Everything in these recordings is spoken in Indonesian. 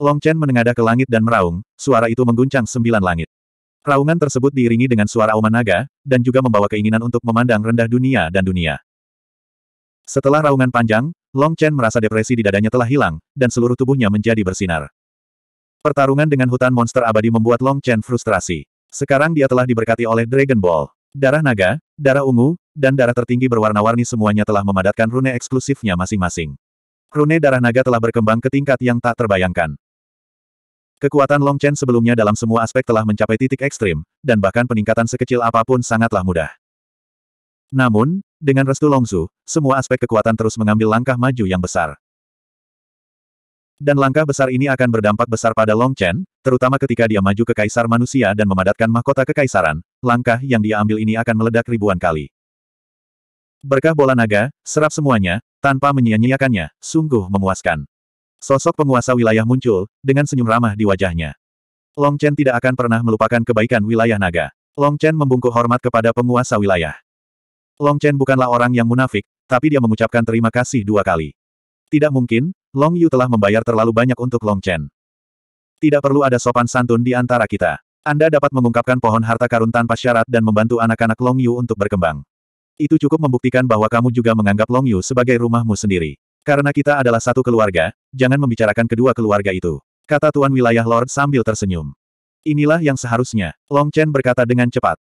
Long Chen menengadah ke langit dan meraung, suara itu mengguncang sembilan langit. Raungan tersebut diiringi dengan suara auman naga, dan juga membawa keinginan untuk memandang rendah dunia dan dunia. Setelah raungan panjang, Long Chen merasa depresi di dadanya telah hilang, dan seluruh tubuhnya menjadi bersinar. Pertarungan dengan hutan monster abadi membuat Long Chen frustrasi. Sekarang dia telah diberkati oleh Dragon Ball. Darah naga, darah ungu, dan darah tertinggi berwarna-warni semuanya telah memadatkan rune eksklusifnya masing-masing. Rune darah naga telah berkembang ke tingkat yang tak terbayangkan. Kekuatan Long Chen sebelumnya dalam semua aspek telah mencapai titik ekstrim, dan bahkan peningkatan sekecil apapun sangatlah mudah. Namun, dengan restu Long Longzu, semua aspek kekuatan terus mengambil langkah maju yang besar. Dan langkah besar ini akan berdampak besar pada Long Chen, terutama ketika dia maju ke kaisar manusia dan memadatkan mahkota kekaisaran, langkah yang dia ambil ini akan meledak ribuan kali. Berkah bola naga, serap semuanya, tanpa menyia-nyiakannya, sungguh memuaskan. Sosok penguasa wilayah muncul, dengan senyum ramah di wajahnya. Long Chen tidak akan pernah melupakan kebaikan wilayah naga. Long Chen membungkuk hormat kepada penguasa wilayah. Long Chen bukanlah orang yang munafik, tapi dia mengucapkan terima kasih dua kali. Tidak mungkin, Long Yu telah membayar terlalu banyak untuk Long Chen. Tidak perlu ada sopan santun di antara kita. Anda dapat mengungkapkan pohon harta karun tanpa syarat dan membantu anak-anak Long Yu untuk berkembang. Itu cukup membuktikan bahwa kamu juga menganggap Long Yu sebagai rumahmu sendiri. Karena kita adalah satu keluarga, jangan membicarakan kedua keluarga itu. Kata Tuan Wilayah Lord sambil tersenyum. Inilah yang seharusnya, Long Chen berkata dengan cepat.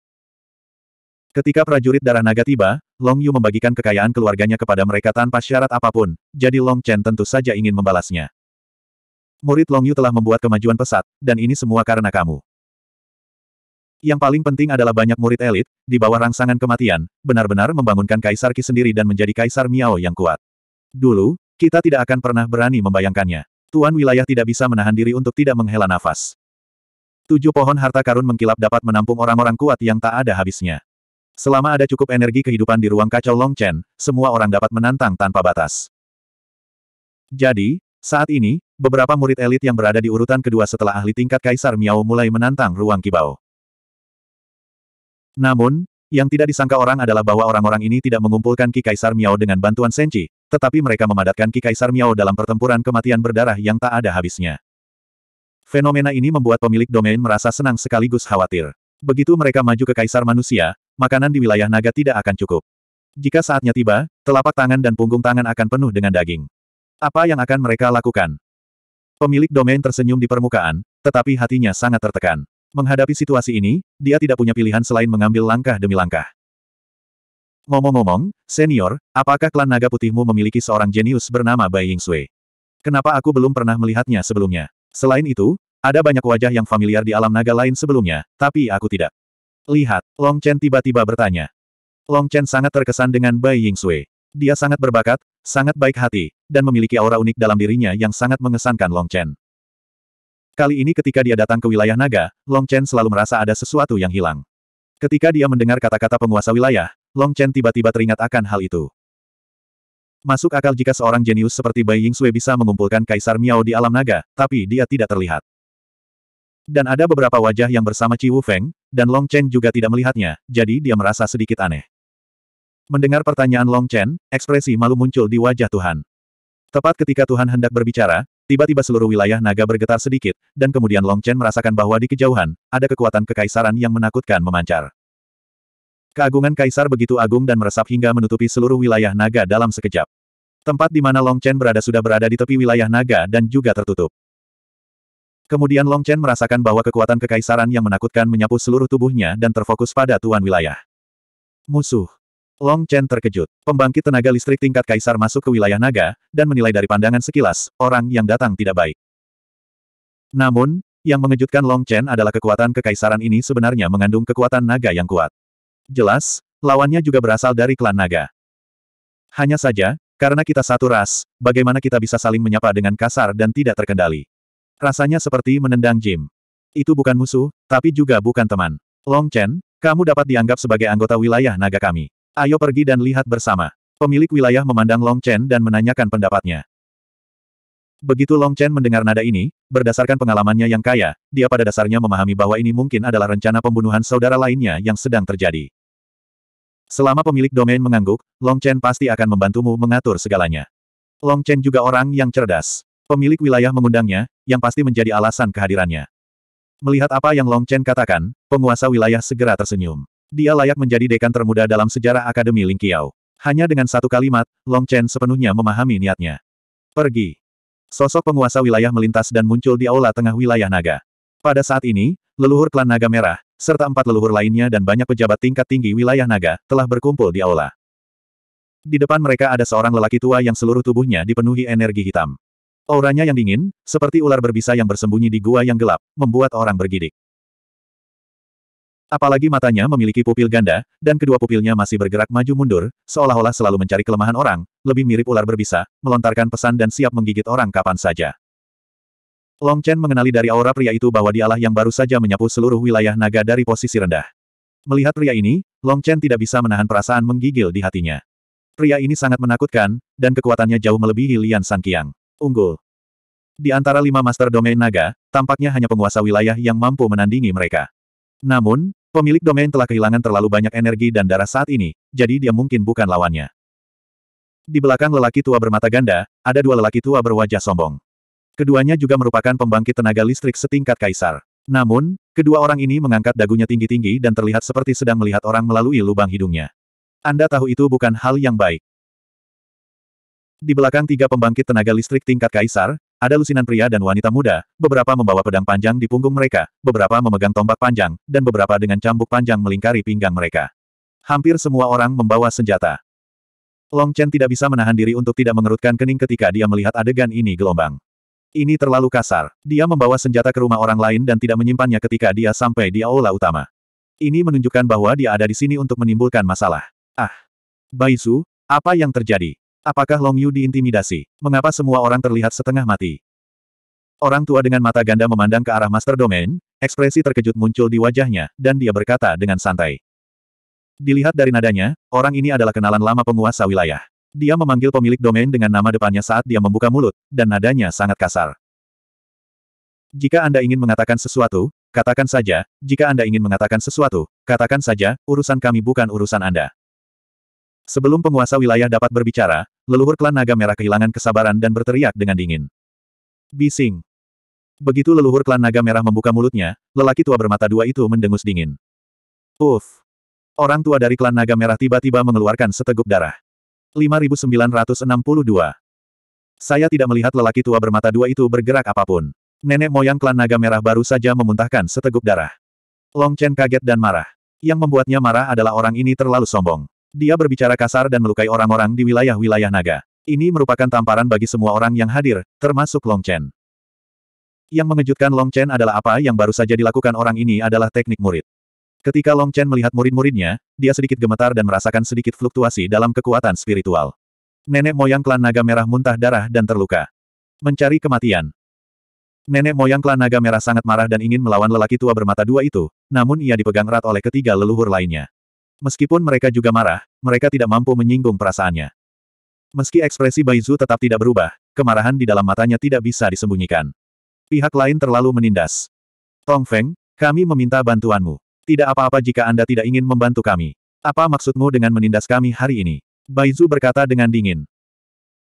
Ketika prajurit darah naga tiba, Long Yu membagikan kekayaan keluarganya kepada mereka tanpa syarat apapun, jadi Long Chen tentu saja ingin membalasnya. Murid Long Yu telah membuat kemajuan pesat, dan ini semua karena kamu. Yang paling penting adalah banyak murid elit, di bawah rangsangan kematian, benar-benar membangunkan Kaisar Qi sendiri dan menjadi Kaisar Miao yang kuat. Dulu, kita tidak akan pernah berani membayangkannya. Tuan wilayah tidak bisa menahan diri untuk tidak menghela nafas. Tujuh pohon harta karun mengkilap dapat menampung orang-orang kuat yang tak ada habisnya. Selama ada cukup energi kehidupan di ruang kacau Long Chen, semua orang dapat menantang tanpa batas. Jadi, saat ini, beberapa murid elit yang berada di urutan kedua setelah ahli tingkat Kaisar Miao mulai menantang ruang kibau. Namun, yang tidak disangka orang adalah bahwa orang-orang ini tidak mengumpulkan Ki Kaisar Miao dengan bantuan Senchi, tetapi mereka memadatkan Ki Kaisar Miao dalam pertempuran kematian berdarah yang tak ada habisnya. Fenomena ini membuat pemilik domain merasa senang sekaligus khawatir. Begitu mereka maju ke Kaisar Manusia, makanan di wilayah naga tidak akan cukup. Jika saatnya tiba, telapak tangan dan punggung tangan akan penuh dengan daging. Apa yang akan mereka lakukan? Pemilik domain tersenyum di permukaan, tetapi hatinya sangat tertekan. Menghadapi situasi ini, dia tidak punya pilihan selain mengambil langkah demi langkah. Ngomong-ngomong, senior, apakah klan naga putihmu memiliki seorang jenius bernama Bai Ying Sui? Kenapa aku belum pernah melihatnya sebelumnya? Selain itu, ada banyak wajah yang familiar di alam naga lain sebelumnya, tapi aku tidak. Lihat, Long Chen tiba-tiba bertanya. Long Chen sangat terkesan dengan Bai Ying Sui. Dia sangat berbakat, sangat baik hati, dan memiliki aura unik dalam dirinya yang sangat mengesankan Long Chen. Kali ini ketika dia datang ke wilayah naga, Long Chen selalu merasa ada sesuatu yang hilang. Ketika dia mendengar kata-kata penguasa wilayah, Long Chen tiba-tiba teringat akan hal itu. Masuk akal jika seorang jenius seperti Bai Ying Sui bisa mengumpulkan Kaisar Miao di alam naga, tapi dia tidak terlihat. Dan ada beberapa wajah yang bersama Ci Wu Feng, dan Long Chen juga tidak melihatnya, jadi dia merasa sedikit aneh. Mendengar pertanyaan Long Chen, ekspresi malu muncul di wajah Tuhan. Tepat ketika Tuhan hendak berbicara, tiba-tiba seluruh wilayah naga bergetar sedikit, dan kemudian Long Chen merasakan bahwa di kejauhan, ada kekuatan kekaisaran yang menakutkan memancar. Keagungan Kaisar begitu agung dan meresap hingga menutupi seluruh wilayah naga dalam sekejap. Tempat di mana Long Chen berada sudah berada di tepi wilayah naga dan juga tertutup. Kemudian Long Chen merasakan bahwa kekuatan kekaisaran yang menakutkan menyapu seluruh tubuhnya dan terfokus pada tuan wilayah. Musuh. Long Chen terkejut. Pembangkit tenaga listrik tingkat kaisar masuk ke wilayah naga, dan menilai dari pandangan sekilas, orang yang datang tidak baik. Namun, yang mengejutkan Long Chen adalah kekuatan kekaisaran ini sebenarnya mengandung kekuatan naga yang kuat. Jelas, lawannya juga berasal dari klan naga. Hanya saja, karena kita satu ras, bagaimana kita bisa saling menyapa dengan kasar dan tidak terkendali. Rasanya seperti menendang Jim. Itu bukan musuh, tapi juga bukan teman. Long Chen, kamu dapat dianggap sebagai anggota wilayah naga kami. Ayo pergi dan lihat bersama. Pemilik wilayah memandang Long Chen dan menanyakan pendapatnya. Begitu Long Chen mendengar nada ini, berdasarkan pengalamannya yang kaya, dia pada dasarnya memahami bahwa ini mungkin adalah rencana pembunuhan saudara lainnya yang sedang terjadi. Selama pemilik domain mengangguk, Long Chen pasti akan membantumu mengatur segalanya. Long Chen juga orang yang cerdas. Pemilik wilayah mengundangnya, yang pasti menjadi alasan kehadirannya. Melihat apa yang Long Chen katakan, penguasa wilayah segera tersenyum. Dia layak menjadi dekan termuda dalam sejarah Akademi Ling Qiao. Hanya dengan satu kalimat, Long Chen sepenuhnya memahami niatnya. Pergi. Sosok penguasa wilayah melintas dan muncul di aula tengah wilayah naga. Pada saat ini, leluhur klan Naga Merah, serta empat leluhur lainnya dan banyak pejabat tingkat tinggi wilayah Naga, telah berkumpul di aula. Di depan mereka ada seorang lelaki tua yang seluruh tubuhnya dipenuhi energi hitam. Auranya yang dingin, seperti ular berbisa yang bersembunyi di gua yang gelap, membuat orang bergidik. Apalagi matanya memiliki pupil ganda, dan kedua pupilnya masih bergerak maju mundur, seolah-olah selalu mencari kelemahan orang, lebih mirip ular berbisa, melontarkan pesan dan siap menggigit orang kapan saja. Long Chen mengenali dari aura pria itu bahwa dialah yang baru saja menyapu seluruh wilayah naga dari posisi rendah. Melihat pria ini, Long Chen tidak bisa menahan perasaan menggigil di hatinya. Pria ini sangat menakutkan, dan kekuatannya jauh melebihi Lian Sanqiang. Unggul. Di antara lima master domain naga, tampaknya hanya penguasa wilayah yang mampu menandingi mereka. Namun, pemilik domain telah kehilangan terlalu banyak energi dan darah saat ini, jadi dia mungkin bukan lawannya. Di belakang lelaki tua bermata ganda, ada dua lelaki tua berwajah sombong. Keduanya juga merupakan pembangkit tenaga listrik setingkat kaisar. Namun, kedua orang ini mengangkat dagunya tinggi-tinggi dan terlihat seperti sedang melihat orang melalui lubang hidungnya. Anda tahu itu bukan hal yang baik. Di belakang tiga pembangkit tenaga listrik tingkat kaisar, ada lusinan pria dan wanita muda, beberapa membawa pedang panjang di punggung mereka, beberapa memegang tombak panjang, dan beberapa dengan cambuk panjang melingkari pinggang mereka. Hampir semua orang membawa senjata. Long Chen tidak bisa menahan diri untuk tidak mengerutkan kening ketika dia melihat adegan ini gelombang. Ini terlalu kasar. Dia membawa senjata ke rumah orang lain dan tidak menyimpannya ketika dia sampai di aula utama. Ini menunjukkan bahwa dia ada di sini untuk menimbulkan masalah. Ah! Su, apa yang terjadi? Apakah Long Yu diintimidasi? Mengapa semua orang terlihat setengah mati? Orang tua dengan mata ganda memandang ke arah Master Domain, ekspresi terkejut muncul di wajahnya, dan dia berkata dengan santai. Dilihat dari nadanya, orang ini adalah kenalan lama penguasa wilayah. Dia memanggil pemilik domain dengan nama depannya saat dia membuka mulut, dan nadanya sangat kasar. Jika Anda ingin mengatakan sesuatu, katakan saja, jika Anda ingin mengatakan sesuatu, katakan saja, urusan kami bukan urusan Anda. Sebelum penguasa wilayah dapat berbicara, leluhur klan naga merah kehilangan kesabaran dan berteriak dengan dingin. Bising. Begitu leluhur klan naga merah membuka mulutnya, lelaki tua bermata dua itu mendengus dingin. Uff. Orang tua dari klan naga merah tiba-tiba mengeluarkan seteguk darah. 5962. Saya tidak melihat lelaki tua bermata dua itu bergerak apapun. Nenek moyang klan naga merah baru saja memuntahkan seteguk darah. Long Chen kaget dan marah. Yang membuatnya marah adalah orang ini terlalu sombong. Dia berbicara kasar dan melukai orang-orang di wilayah-wilayah naga. Ini merupakan tamparan bagi semua orang yang hadir, termasuk Long Chen. Yang mengejutkan Long Chen adalah apa yang baru saja dilakukan orang ini adalah teknik murid. Ketika Long Chen melihat murid-muridnya, dia sedikit gemetar dan merasakan sedikit fluktuasi dalam kekuatan spiritual. Nenek moyang klan naga merah muntah darah dan terluka. Mencari kematian. Nenek moyang klan naga merah sangat marah dan ingin melawan lelaki tua bermata dua itu, namun ia dipegang erat oleh ketiga leluhur lainnya. Meskipun mereka juga marah, mereka tidak mampu menyinggung perasaannya. Meski ekspresi Bai Zhu tetap tidak berubah, kemarahan di dalam matanya tidak bisa disembunyikan. Pihak lain terlalu menindas. Tong Feng, kami meminta bantuanmu. Tidak apa-apa jika Anda tidak ingin membantu kami. Apa maksudmu dengan menindas kami hari ini? Baizu berkata dengan dingin.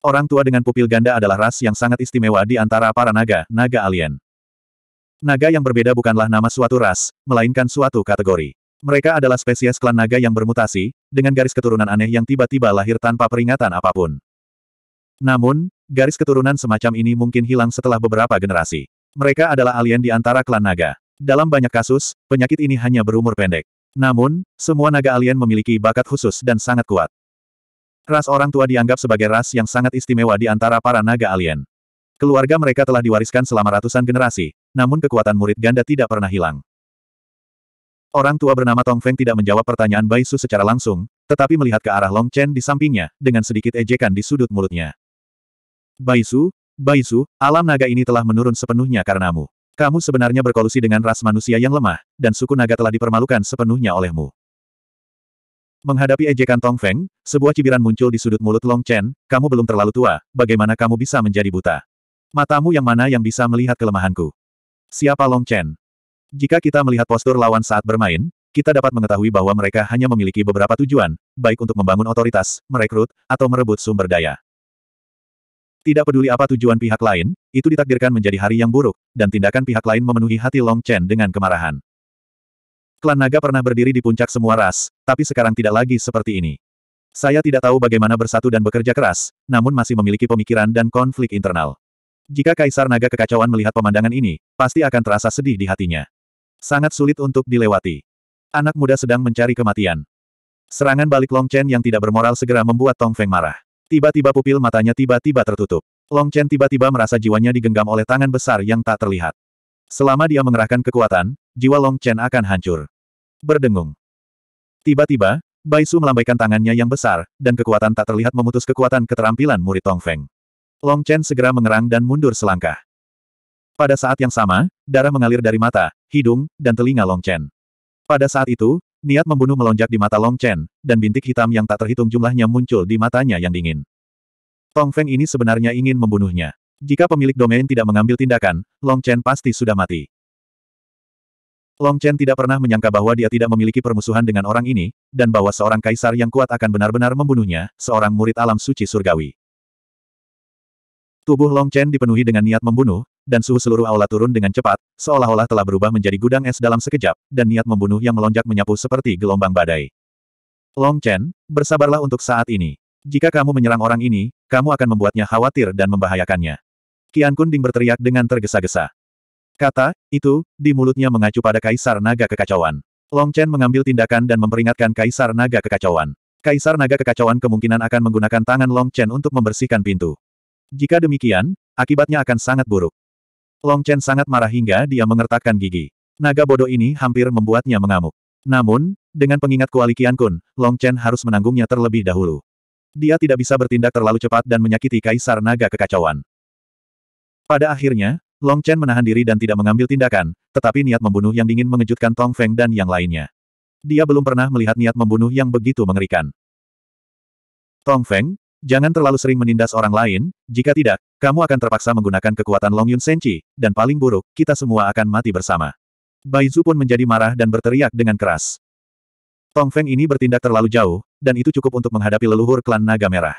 Orang tua dengan pupil ganda adalah ras yang sangat istimewa di antara para naga, naga alien. Naga yang berbeda bukanlah nama suatu ras, melainkan suatu kategori. Mereka adalah spesies klan naga yang bermutasi, dengan garis keturunan aneh yang tiba-tiba lahir tanpa peringatan apapun. Namun, garis keturunan semacam ini mungkin hilang setelah beberapa generasi. Mereka adalah alien di antara klan naga. Dalam banyak kasus, penyakit ini hanya berumur pendek. Namun, semua naga alien memiliki bakat khusus dan sangat kuat. Ras orang tua dianggap sebagai ras yang sangat istimewa di antara para naga alien. Keluarga mereka telah diwariskan selama ratusan generasi, namun kekuatan murid ganda tidak pernah hilang. Orang tua bernama Tong Feng tidak menjawab pertanyaan Bai Su secara langsung, tetapi melihat ke arah Long Chen di sampingnya, dengan sedikit ejekan di sudut mulutnya. Bai Su, Bai Su, alam naga ini telah menurun sepenuhnya karenamu. Kamu sebenarnya berkolusi dengan ras manusia yang lemah, dan suku naga telah dipermalukan sepenuhnya olehmu. Menghadapi ejekan Tong Feng, sebuah cibiran muncul di sudut mulut Long Chen, kamu belum terlalu tua, bagaimana kamu bisa menjadi buta? Matamu yang mana yang bisa melihat kelemahanku? Siapa Long Chen? Jika kita melihat postur lawan saat bermain, kita dapat mengetahui bahwa mereka hanya memiliki beberapa tujuan, baik untuk membangun otoritas, merekrut, atau merebut sumber daya. Tidak peduli apa tujuan pihak lain, itu ditakdirkan menjadi hari yang buruk, dan tindakan pihak lain memenuhi hati Long Chen dengan kemarahan. Klan naga pernah berdiri di puncak semua ras, tapi sekarang tidak lagi seperti ini. Saya tidak tahu bagaimana bersatu dan bekerja keras, namun masih memiliki pemikiran dan konflik internal. Jika Kaisar Naga Kekacauan melihat pemandangan ini, pasti akan terasa sedih di hatinya. Sangat sulit untuk dilewati. Anak muda sedang mencari kematian. Serangan balik Long Chen yang tidak bermoral segera membuat Tong Feng marah. Tiba-tiba pupil matanya tiba-tiba tertutup. Long Chen tiba-tiba merasa jiwanya digenggam oleh tangan besar yang tak terlihat. Selama dia mengerahkan kekuatan, jiwa Long Chen akan hancur. Berdengung. Tiba-tiba, Bai Su melambaikan tangannya yang besar, dan kekuatan tak terlihat memutus kekuatan keterampilan murid Tong Feng. Long Chen segera mengerang dan mundur selangkah. Pada saat yang sama, darah mengalir dari mata, hidung, dan telinga Long Chen. Pada saat itu, Niat membunuh melonjak di mata Long Chen, dan bintik hitam yang tak terhitung jumlahnya muncul di matanya yang dingin. Tong Feng ini sebenarnya ingin membunuhnya. Jika pemilik domain tidak mengambil tindakan, Long Chen pasti sudah mati. Long Chen tidak pernah menyangka bahwa dia tidak memiliki permusuhan dengan orang ini, dan bahwa seorang kaisar yang kuat akan benar-benar membunuhnya, seorang murid alam suci surgawi. Tubuh Long Chen dipenuhi dengan niat membunuh, dan suhu seluruh aula turun dengan cepat, seolah-olah telah berubah menjadi gudang es dalam sekejap, dan niat membunuh yang melonjak menyapu seperti gelombang badai. Long Chen, bersabarlah untuk saat ini. Jika kamu menyerang orang ini, kamu akan membuatnya khawatir dan membahayakannya. Kian Kunding berteriak dengan tergesa-gesa. Kata, itu, di mulutnya mengacu pada Kaisar Naga Kekacauan. Long Chen mengambil tindakan dan memperingatkan Kaisar Naga Kekacauan. Kaisar Naga Kekacauan kemungkinan akan menggunakan tangan Long Chen untuk membersihkan pintu. Jika demikian, akibatnya akan sangat buruk. Long Chen sangat marah hingga dia mengertakkan gigi. Naga bodoh ini hampir membuatnya mengamuk. Namun, dengan pengingat kuali Qian Kun, Long Chen harus menanggungnya terlebih dahulu. Dia tidak bisa bertindak terlalu cepat dan menyakiti Kaisar Naga Kekacauan. Pada akhirnya, Long Chen menahan diri dan tidak mengambil tindakan, tetapi niat membunuh yang dingin mengejutkan Tong Feng dan yang lainnya. Dia belum pernah melihat niat membunuh yang begitu mengerikan. Tong Feng, Jangan terlalu sering menindas orang lain, jika tidak, kamu akan terpaksa menggunakan kekuatan Long Yun Senchi, dan paling buruk, kita semua akan mati bersama. Bai Zu pun menjadi marah dan berteriak dengan keras. Tong Feng ini bertindak terlalu jauh, dan itu cukup untuk menghadapi leluhur klan Naga Merah.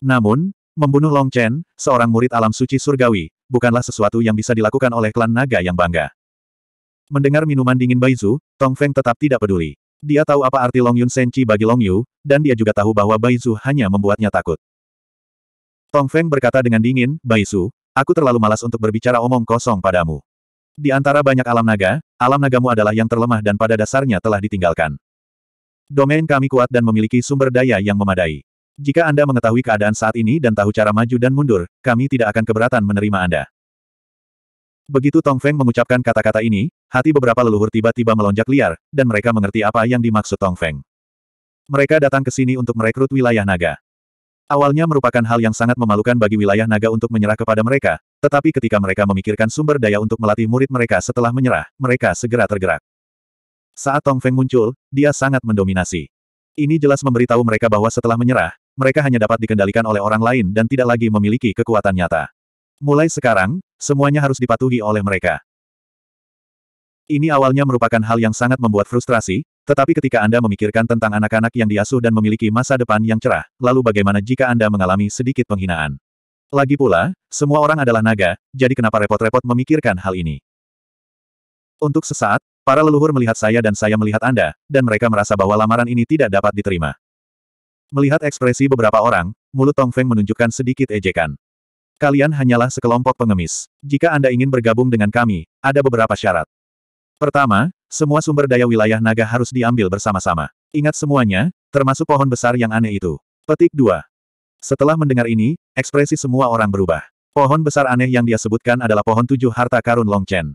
Namun, membunuh Long Chen, seorang murid alam suci surgawi, bukanlah sesuatu yang bisa dilakukan oleh klan Naga yang bangga. Mendengar minuman dingin Bai Zu, Tong Feng tetap tidak peduli. Dia tahu apa arti Long Yun Senchi bagi Long Yu, dan dia juga tahu bahwa Bai Su hanya membuatnya takut. Tong Feng berkata dengan dingin, Bai Su, aku terlalu malas untuk berbicara omong kosong padamu. Di antara banyak alam naga, alam nagamu adalah yang terlemah dan pada dasarnya telah ditinggalkan. Domain kami kuat dan memiliki sumber daya yang memadai. Jika Anda mengetahui keadaan saat ini dan tahu cara maju dan mundur, kami tidak akan keberatan menerima Anda. Begitu Tong Feng mengucapkan kata-kata ini, hati beberapa leluhur tiba-tiba melonjak liar, dan mereka mengerti apa yang dimaksud Tong Feng. Mereka datang ke sini untuk merekrut wilayah naga. Awalnya merupakan hal yang sangat memalukan bagi wilayah naga untuk menyerah kepada mereka, tetapi ketika mereka memikirkan sumber daya untuk melatih murid mereka setelah menyerah, mereka segera tergerak. Saat Tong Feng muncul, dia sangat mendominasi. Ini jelas memberitahu mereka bahwa setelah menyerah, mereka hanya dapat dikendalikan oleh orang lain dan tidak lagi memiliki kekuatan nyata. Mulai sekarang, semuanya harus dipatuhi oleh mereka. Ini awalnya merupakan hal yang sangat membuat frustrasi, tetapi ketika Anda memikirkan tentang anak-anak yang diasuh dan memiliki masa depan yang cerah, lalu bagaimana jika Anda mengalami sedikit penghinaan? Lagi pula, semua orang adalah naga, jadi kenapa repot-repot memikirkan hal ini? Untuk sesaat, para leluhur melihat saya dan saya melihat Anda, dan mereka merasa bahwa lamaran ini tidak dapat diterima. Melihat ekspresi beberapa orang, mulut Tong Feng menunjukkan sedikit ejekan. Kalian hanyalah sekelompok pengemis. Jika Anda ingin bergabung dengan kami, ada beberapa syarat. Pertama, semua sumber daya wilayah naga harus diambil bersama-sama. Ingat semuanya, termasuk pohon besar yang aneh itu. Petik 2. Setelah mendengar ini, ekspresi semua orang berubah. Pohon besar aneh yang dia sebutkan adalah pohon tujuh harta karun Long Chen.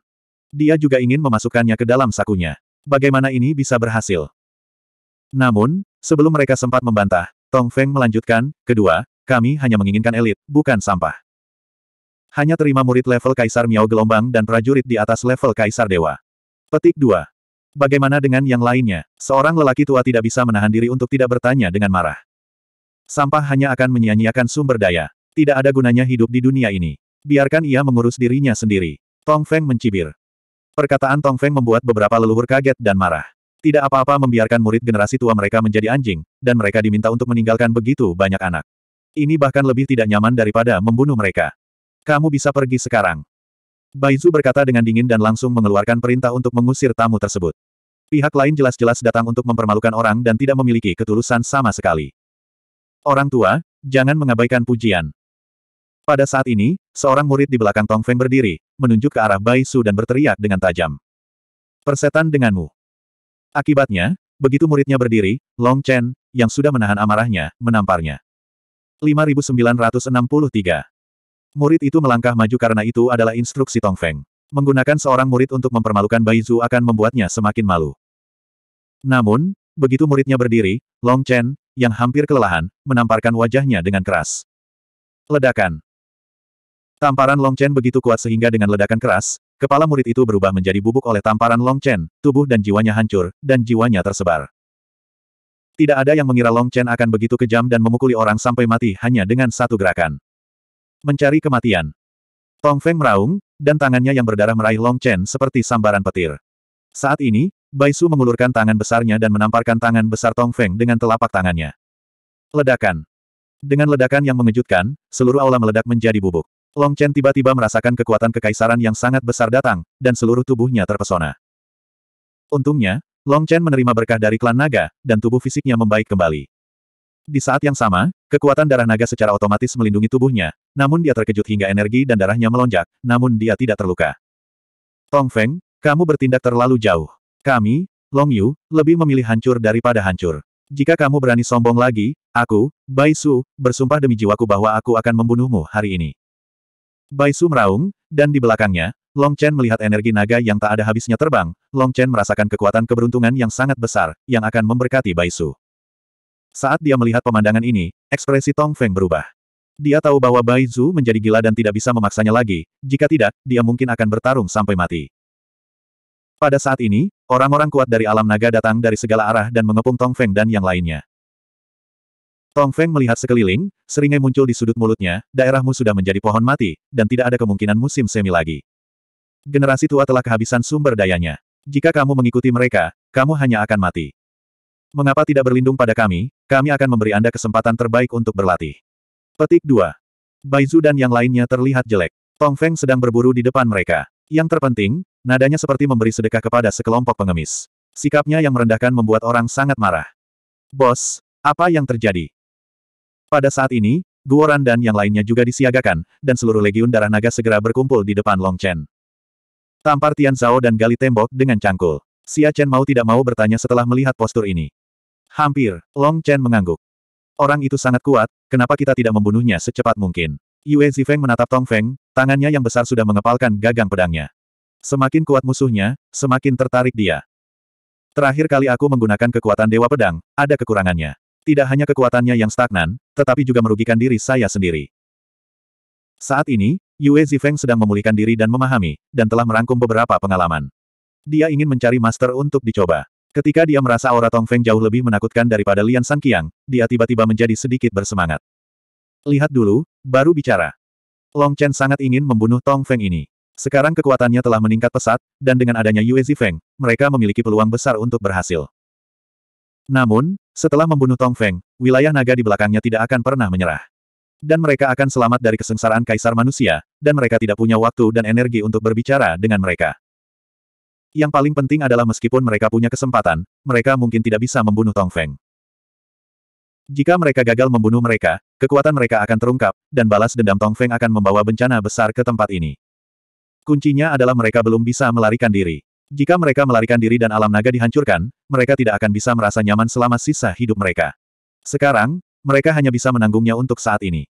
Dia juga ingin memasukkannya ke dalam sakunya. Bagaimana ini bisa berhasil? Namun, sebelum mereka sempat membantah, Tong Feng melanjutkan, kedua, kami hanya menginginkan elit, bukan sampah. Hanya terima murid level Kaisar Miao Gelombang dan prajurit di atas level Kaisar Dewa. Petik 2. Bagaimana dengan yang lainnya? Seorang lelaki tua tidak bisa menahan diri untuk tidak bertanya dengan marah. Sampah hanya akan menyia-nyiakan sumber daya. Tidak ada gunanya hidup di dunia ini. Biarkan ia mengurus dirinya sendiri. Tong Feng mencibir. Perkataan Tong Feng membuat beberapa leluhur kaget dan marah. Tidak apa-apa membiarkan murid generasi tua mereka menjadi anjing, dan mereka diminta untuk meninggalkan begitu banyak anak. Ini bahkan lebih tidak nyaman daripada membunuh mereka. Kamu bisa pergi sekarang. Baizu berkata dengan dingin dan langsung mengeluarkan perintah untuk mengusir tamu tersebut. Pihak lain jelas-jelas datang untuk mempermalukan orang dan tidak memiliki ketulusan sama sekali. Orang tua, jangan mengabaikan pujian. Pada saat ini, seorang murid di belakang Tong Feng berdiri, menunjuk ke arah Bai Baisu dan berteriak dengan tajam. Persetan denganmu. Akibatnya, begitu muridnya berdiri, Long Chen, yang sudah menahan amarahnya, menamparnya. 5963 Murid itu melangkah maju karena itu adalah instruksi Tong Feng. Menggunakan seorang murid untuk mempermalukan Bai Zu akan membuatnya semakin malu. Namun, begitu muridnya berdiri, Long Chen, yang hampir kelelahan, menamparkan wajahnya dengan keras. Ledakan. Tamparan Long Chen begitu kuat sehingga dengan ledakan keras, kepala murid itu berubah menjadi bubuk oleh tamparan Long Chen, tubuh dan jiwanya hancur, dan jiwanya tersebar. Tidak ada yang mengira Long Chen akan begitu kejam dan memukuli orang sampai mati hanya dengan satu gerakan mencari kematian. Tong Feng meraung, dan tangannya yang berdarah meraih Long Chen seperti sambaran petir. Saat ini, Bai Su mengulurkan tangan besarnya dan menamparkan tangan besar Tong Feng dengan telapak tangannya. Ledakan. Dengan ledakan yang mengejutkan, seluruh aula meledak menjadi bubuk. Long Chen tiba-tiba merasakan kekuatan kekaisaran yang sangat besar datang, dan seluruh tubuhnya terpesona. Untungnya, Long Chen menerima berkah dari klan naga, dan tubuh fisiknya membaik kembali. Di saat yang sama, kekuatan darah naga secara otomatis melindungi tubuhnya, namun dia terkejut hingga energi dan darahnya melonjak, namun dia tidak terluka. Tong Feng, kamu bertindak terlalu jauh. Kami, Long Yu, lebih memilih hancur daripada hancur. Jika kamu berani sombong lagi, aku, Bai Su, bersumpah demi jiwaku bahwa aku akan membunuhmu hari ini. Bai Su meraung, dan di belakangnya, Long Chen melihat energi naga yang tak ada habisnya terbang, Long Chen merasakan kekuatan keberuntungan yang sangat besar, yang akan memberkati Bai Su. Saat dia melihat pemandangan ini, ekspresi Tong Feng berubah. Dia tahu bahwa Bai Zhu menjadi gila dan tidak bisa memaksanya lagi, jika tidak, dia mungkin akan bertarung sampai mati. Pada saat ini, orang-orang kuat dari alam naga datang dari segala arah dan mengepung Tong Feng dan yang lainnya. Tong Feng melihat sekeliling, seringai muncul di sudut mulutnya, daerahmu sudah menjadi pohon mati, dan tidak ada kemungkinan musim semi lagi. Generasi tua telah kehabisan sumber dayanya. Jika kamu mengikuti mereka, kamu hanya akan mati. Mengapa tidak berlindung pada kami, kami akan memberi Anda kesempatan terbaik untuk berlatih. Petik 2. Baizu dan yang lainnya terlihat jelek. Tong Feng sedang berburu di depan mereka. Yang terpenting, nadanya seperti memberi sedekah kepada sekelompok pengemis. Sikapnya yang merendahkan membuat orang sangat marah. Bos, apa yang terjadi? Pada saat ini, Guoran dan yang lainnya juga disiagakan, dan seluruh legiun darah naga segera berkumpul di depan Long Chen. Tampar Tian Zhao dan gali tembok dengan cangkul. Xia Chen mau tidak mau bertanya setelah melihat postur ini. Hampir, Long Chen mengangguk. Orang itu sangat kuat, kenapa kita tidak membunuhnya secepat mungkin? Yue Zifeng menatap Tong Feng, tangannya yang besar sudah mengepalkan gagang pedangnya. Semakin kuat musuhnya, semakin tertarik dia. Terakhir kali aku menggunakan kekuatan Dewa Pedang, ada kekurangannya. Tidak hanya kekuatannya yang stagnan, tetapi juga merugikan diri saya sendiri. Saat ini, Yue Zifeng sedang memulihkan diri dan memahami, dan telah merangkum beberapa pengalaman. Dia ingin mencari master untuk dicoba. Ketika dia merasa aura Tong Feng jauh lebih menakutkan daripada Lian San Qiang, dia tiba-tiba menjadi sedikit bersemangat. Lihat dulu, baru bicara. Long Chen sangat ingin membunuh Tong Feng ini. Sekarang kekuatannya telah meningkat pesat, dan dengan adanya Yue Zifeng, mereka memiliki peluang besar untuk berhasil. Namun, setelah membunuh Tong Feng, wilayah naga di belakangnya tidak akan pernah menyerah. Dan mereka akan selamat dari kesengsaraan kaisar manusia, dan mereka tidak punya waktu dan energi untuk berbicara dengan mereka. Yang paling penting adalah meskipun mereka punya kesempatan, mereka mungkin tidak bisa membunuh Tong Feng. Jika mereka gagal membunuh mereka, kekuatan mereka akan terungkap, dan balas dendam Tong Feng akan membawa bencana besar ke tempat ini. Kuncinya adalah mereka belum bisa melarikan diri. Jika mereka melarikan diri dan alam naga dihancurkan, mereka tidak akan bisa merasa nyaman selama sisa hidup mereka. Sekarang, mereka hanya bisa menanggungnya untuk saat ini.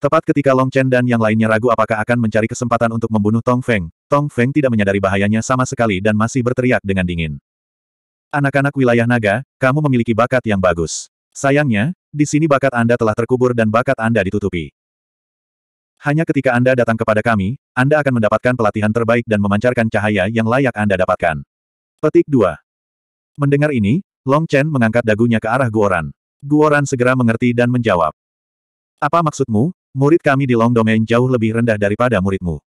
Tepat ketika Long Chen dan yang lainnya ragu apakah akan mencari kesempatan untuk membunuh Tong Feng, Tong Feng tidak menyadari bahayanya sama sekali dan masih berteriak dengan dingin. Anak-anak wilayah naga, kamu memiliki bakat yang bagus. Sayangnya, di sini bakat Anda telah terkubur dan bakat Anda ditutupi. Hanya ketika Anda datang kepada kami, Anda akan mendapatkan pelatihan terbaik dan memancarkan cahaya yang layak Anda dapatkan. Petik 2. Mendengar ini, Long Chen mengangkat dagunya ke arah Guoran. Guoran segera mengerti dan menjawab. Apa maksudmu, murid kami di Long Domain jauh lebih rendah daripada muridmu?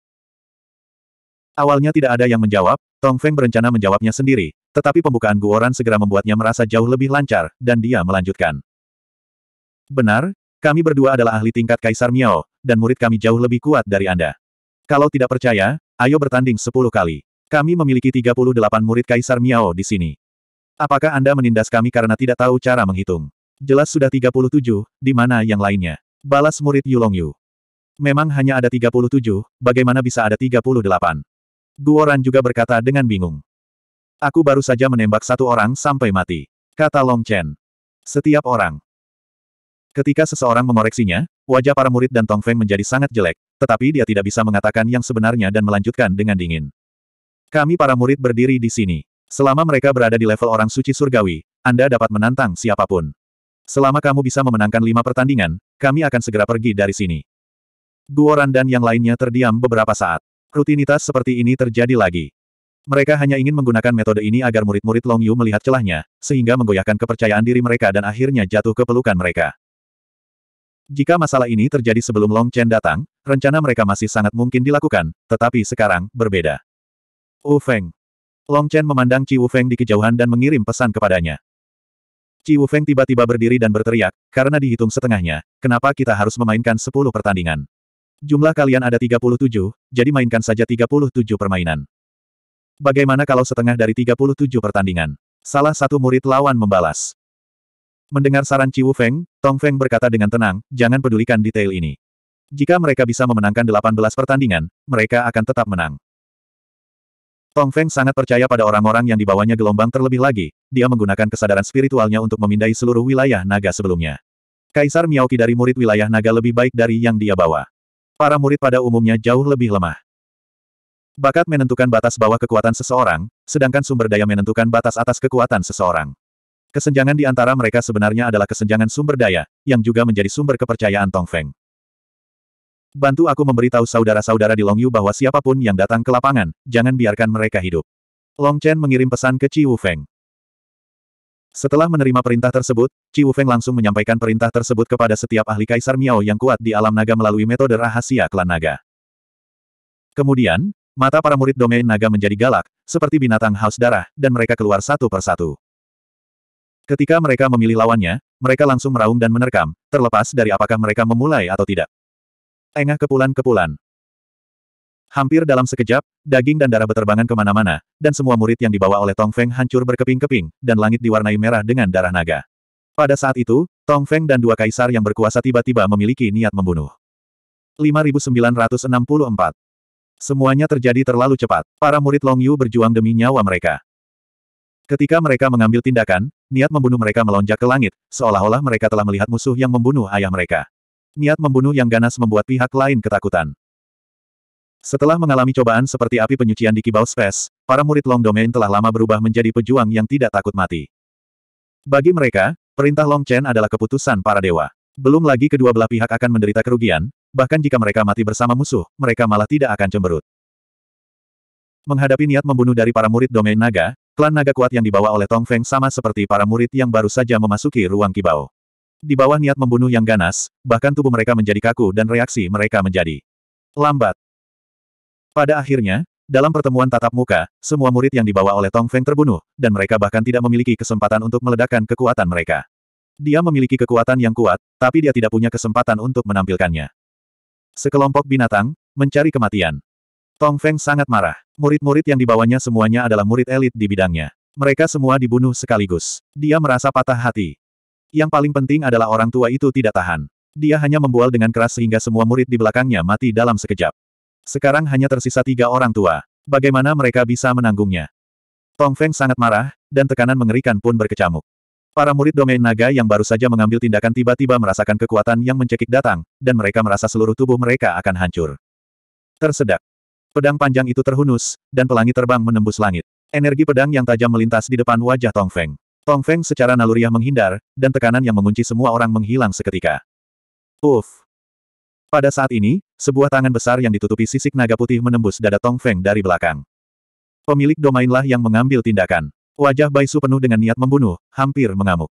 Awalnya tidak ada yang menjawab, Tong Feng berencana menjawabnya sendiri, tetapi pembukaan Guoran segera membuatnya merasa jauh lebih lancar, dan dia melanjutkan. Benar, kami berdua adalah ahli tingkat Kaisar Miao, dan murid kami jauh lebih kuat dari Anda. Kalau tidak percaya, ayo bertanding 10 kali. Kami memiliki 38 murid Kaisar Miao di sini. Apakah Anda menindas kami karena tidak tahu cara menghitung? Jelas sudah 37, di mana yang lainnya? Balas murid Yulong Yu. Memang hanya ada 37, bagaimana bisa ada 38? Guoran juga berkata dengan bingung. Aku baru saja menembak satu orang sampai mati. Kata Long Chen. Setiap orang. Ketika seseorang mengoreksinya, wajah para murid dan Tong Feng menjadi sangat jelek, tetapi dia tidak bisa mengatakan yang sebenarnya dan melanjutkan dengan dingin. Kami para murid berdiri di sini. Selama mereka berada di level orang suci surgawi, Anda dapat menantang siapapun. Selama kamu bisa memenangkan lima pertandingan, kami akan segera pergi dari sini. Guoran dan yang lainnya terdiam beberapa saat. Rutinitas seperti ini terjadi lagi. Mereka hanya ingin menggunakan metode ini agar murid-murid Long Yu melihat celahnya, sehingga menggoyahkan kepercayaan diri mereka dan akhirnya jatuh ke pelukan mereka. Jika masalah ini terjadi sebelum Long Chen datang, rencana mereka masih sangat mungkin dilakukan, tetapi sekarang, berbeda. Wu Feng. Long Chen memandang Chi Wu Feng di kejauhan dan mengirim pesan kepadanya. Chi Wu Feng tiba-tiba berdiri dan berteriak, karena dihitung setengahnya, kenapa kita harus memainkan sepuluh pertandingan. Jumlah kalian ada 37, jadi mainkan saja 37 permainan. Bagaimana kalau setengah dari 37 pertandingan? Salah satu murid lawan membalas. Mendengar saran Ciwu Feng, Tong Feng berkata dengan tenang, jangan pedulikan detail ini. Jika mereka bisa memenangkan 18 pertandingan, mereka akan tetap menang. Tong Feng sangat percaya pada orang-orang yang dibawanya gelombang terlebih lagi, dia menggunakan kesadaran spiritualnya untuk memindai seluruh wilayah naga sebelumnya. Kaisar Miaoki dari murid wilayah naga lebih baik dari yang dia bawa. Para murid pada umumnya jauh lebih lemah. Bakat menentukan batas bawah kekuatan seseorang, sedangkan sumber daya menentukan batas atas kekuatan seseorang. Kesenjangan di antara mereka sebenarnya adalah kesenjangan sumber daya, yang juga menjadi sumber kepercayaan Tong Feng. Bantu aku memberitahu saudara-saudara di Long Yu bahwa siapapun yang datang ke lapangan, jangan biarkan mereka hidup. Long Chen mengirim pesan ke Ci Wu Feng. Setelah menerima perintah tersebut, Qi Wufeng langsung menyampaikan perintah tersebut kepada setiap ahli Kaisar Miao yang kuat di alam naga melalui metode rahasia klan naga. Kemudian, mata para murid domain naga menjadi galak, seperti binatang haus darah, dan mereka keluar satu persatu. Ketika mereka memilih lawannya, mereka langsung meraung dan menerkam, terlepas dari apakah mereka memulai atau tidak. Tengah kepulan-kepulan. Hampir dalam sekejap, daging dan darah beterbangan kemana-mana, dan semua murid yang dibawa oleh Tong Feng hancur berkeping-keping, dan langit diwarnai merah dengan darah naga. Pada saat itu, Tong Feng dan dua kaisar yang berkuasa tiba-tiba memiliki niat membunuh. 5964 Semuanya terjadi terlalu cepat. Para murid Long Yu berjuang demi nyawa mereka. Ketika mereka mengambil tindakan, niat membunuh mereka melonjak ke langit, seolah-olah mereka telah melihat musuh yang membunuh ayah mereka. Niat membunuh yang ganas membuat pihak lain ketakutan. Setelah mengalami cobaan seperti api penyucian di Kibau Space, para murid Long Domain telah lama berubah menjadi pejuang yang tidak takut mati. Bagi mereka, perintah Long Chen adalah keputusan para dewa. Belum lagi kedua belah pihak akan menderita kerugian, bahkan jika mereka mati bersama musuh, mereka malah tidak akan cemberut. Menghadapi niat membunuh dari para murid domain naga, klan naga kuat yang dibawa oleh Tong Feng sama seperti para murid yang baru saja memasuki ruang kibau. Di bawah niat membunuh yang ganas, bahkan tubuh mereka menjadi kaku dan reaksi mereka menjadi lambat. Pada akhirnya, dalam pertemuan tatap muka, semua murid yang dibawa oleh Tong Feng terbunuh, dan mereka bahkan tidak memiliki kesempatan untuk meledakkan kekuatan mereka. Dia memiliki kekuatan yang kuat, tapi dia tidak punya kesempatan untuk menampilkannya. Sekelompok binatang, mencari kematian. Tong Feng sangat marah. Murid-murid yang dibawanya semuanya adalah murid elit di bidangnya. Mereka semua dibunuh sekaligus. Dia merasa patah hati. Yang paling penting adalah orang tua itu tidak tahan. Dia hanya membual dengan keras sehingga semua murid di belakangnya mati dalam sekejap. Sekarang hanya tersisa tiga orang tua. Bagaimana mereka bisa menanggungnya? Tong Feng sangat marah, dan tekanan mengerikan pun berkecamuk. Para murid domain naga yang baru saja mengambil tindakan tiba-tiba merasakan kekuatan yang mencekik datang, dan mereka merasa seluruh tubuh mereka akan hancur. Tersedak. Pedang panjang itu terhunus, dan pelangi terbang menembus langit. Energi pedang yang tajam melintas di depan wajah Tong Feng. Tong Feng secara naluriah menghindar, dan tekanan yang mengunci semua orang menghilang seketika. Uff! Pada saat ini, sebuah tangan besar yang ditutupi sisik naga putih menembus dada Tong Feng dari belakang. Pemilik domainlah yang mengambil tindakan. Wajah Bai Su penuh dengan niat membunuh, hampir mengamuk.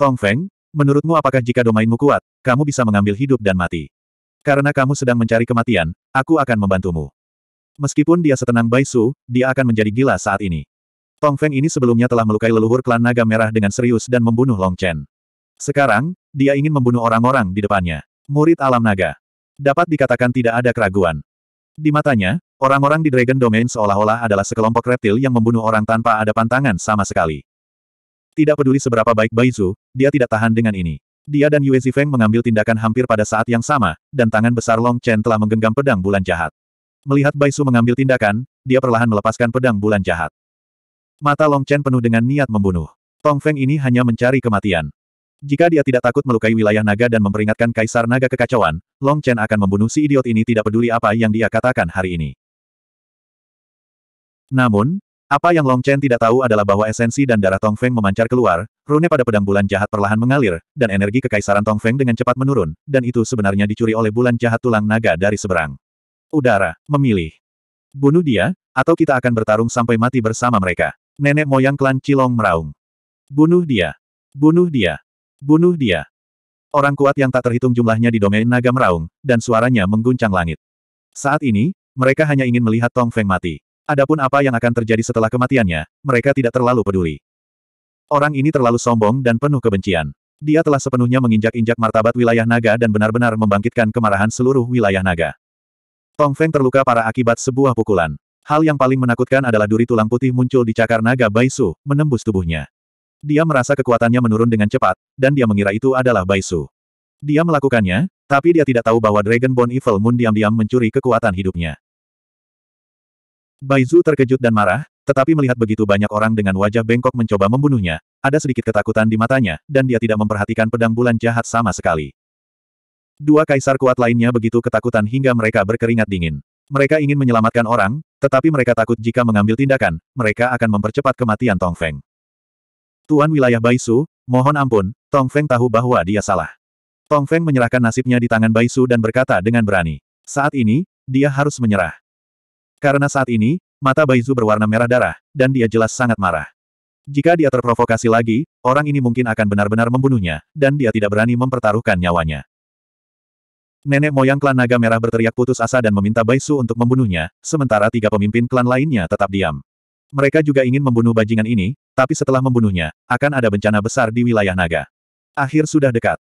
Tong Feng, menurutmu apakah jika domainmu kuat, kamu bisa mengambil hidup dan mati? Karena kamu sedang mencari kematian, aku akan membantumu. Meskipun dia setenang Bai Su, dia akan menjadi gila saat ini. Tong Feng ini sebelumnya telah melukai leluhur klan naga merah dengan serius dan membunuh Long Chen. Sekarang, dia ingin membunuh orang-orang di depannya. Murid alam naga. Dapat dikatakan tidak ada keraguan. Di matanya, orang-orang di Dragon Domain seolah-olah adalah sekelompok reptil yang membunuh orang tanpa ada pantangan sama sekali. Tidak peduli seberapa baik Baizu, dia tidak tahan dengan ini. Dia dan Yue Zifeng mengambil tindakan hampir pada saat yang sama, dan tangan besar Long Chen telah menggenggam pedang bulan jahat. Melihat Baizu mengambil tindakan, dia perlahan melepaskan pedang bulan jahat. Mata Long Chen penuh dengan niat membunuh. Tong Feng ini hanya mencari kematian. Jika dia tidak takut melukai wilayah naga dan memperingatkan kaisar naga kekacauan, Long Chen akan membunuh si idiot ini tidak peduli apa yang dia katakan hari ini. Namun, apa yang Long Chen tidak tahu adalah bahwa esensi dan darah Tong Feng memancar keluar, rune pada pedang bulan jahat perlahan mengalir, dan energi kekaisaran Tong Feng dengan cepat menurun, dan itu sebenarnya dicuri oleh bulan jahat tulang naga dari seberang. Udara, memilih. Bunuh dia, atau kita akan bertarung sampai mati bersama mereka. Nenek moyang klan Cilong meraung. Bunuh dia. Bunuh dia. Bunuh dia. Orang kuat yang tak terhitung jumlahnya di domain naga meraung, dan suaranya mengguncang langit. Saat ini, mereka hanya ingin melihat Tong Feng mati. Adapun apa yang akan terjadi setelah kematiannya, mereka tidak terlalu peduli. Orang ini terlalu sombong dan penuh kebencian. Dia telah sepenuhnya menginjak-injak martabat wilayah naga dan benar-benar membangkitkan kemarahan seluruh wilayah naga. Tong Feng terluka para akibat sebuah pukulan. Hal yang paling menakutkan adalah duri tulang putih muncul di cakar naga Baisu, menembus tubuhnya. Dia merasa kekuatannya menurun dengan cepat, dan dia mengira itu adalah Baisu. Dia melakukannya, tapi dia tidak tahu bahwa Dragonborn Evil Moon diam-diam mencuri kekuatan hidupnya. Baizu terkejut dan marah, tetapi melihat begitu banyak orang dengan wajah bengkok mencoba membunuhnya, ada sedikit ketakutan di matanya, dan dia tidak memperhatikan pedang bulan jahat sama sekali. Dua kaisar kuat lainnya begitu ketakutan hingga mereka berkeringat dingin. Mereka ingin menyelamatkan orang, tetapi mereka takut jika mengambil tindakan, mereka akan mempercepat kematian Tong Feng. Tuan wilayah Baisu, mohon ampun, Tong Feng tahu bahwa dia salah. Tong Feng menyerahkan nasibnya di tangan Baisu dan berkata dengan berani. Saat ini, dia harus menyerah. Karena saat ini, mata Baisu berwarna merah darah, dan dia jelas sangat marah. Jika dia terprovokasi lagi, orang ini mungkin akan benar-benar membunuhnya, dan dia tidak berani mempertaruhkan nyawanya. Nenek moyang klan naga merah berteriak putus asa dan meminta Baisu untuk membunuhnya, sementara tiga pemimpin klan lainnya tetap diam. Mereka juga ingin membunuh bajingan ini, tapi setelah membunuhnya, akan ada bencana besar di wilayah naga. Akhir sudah dekat.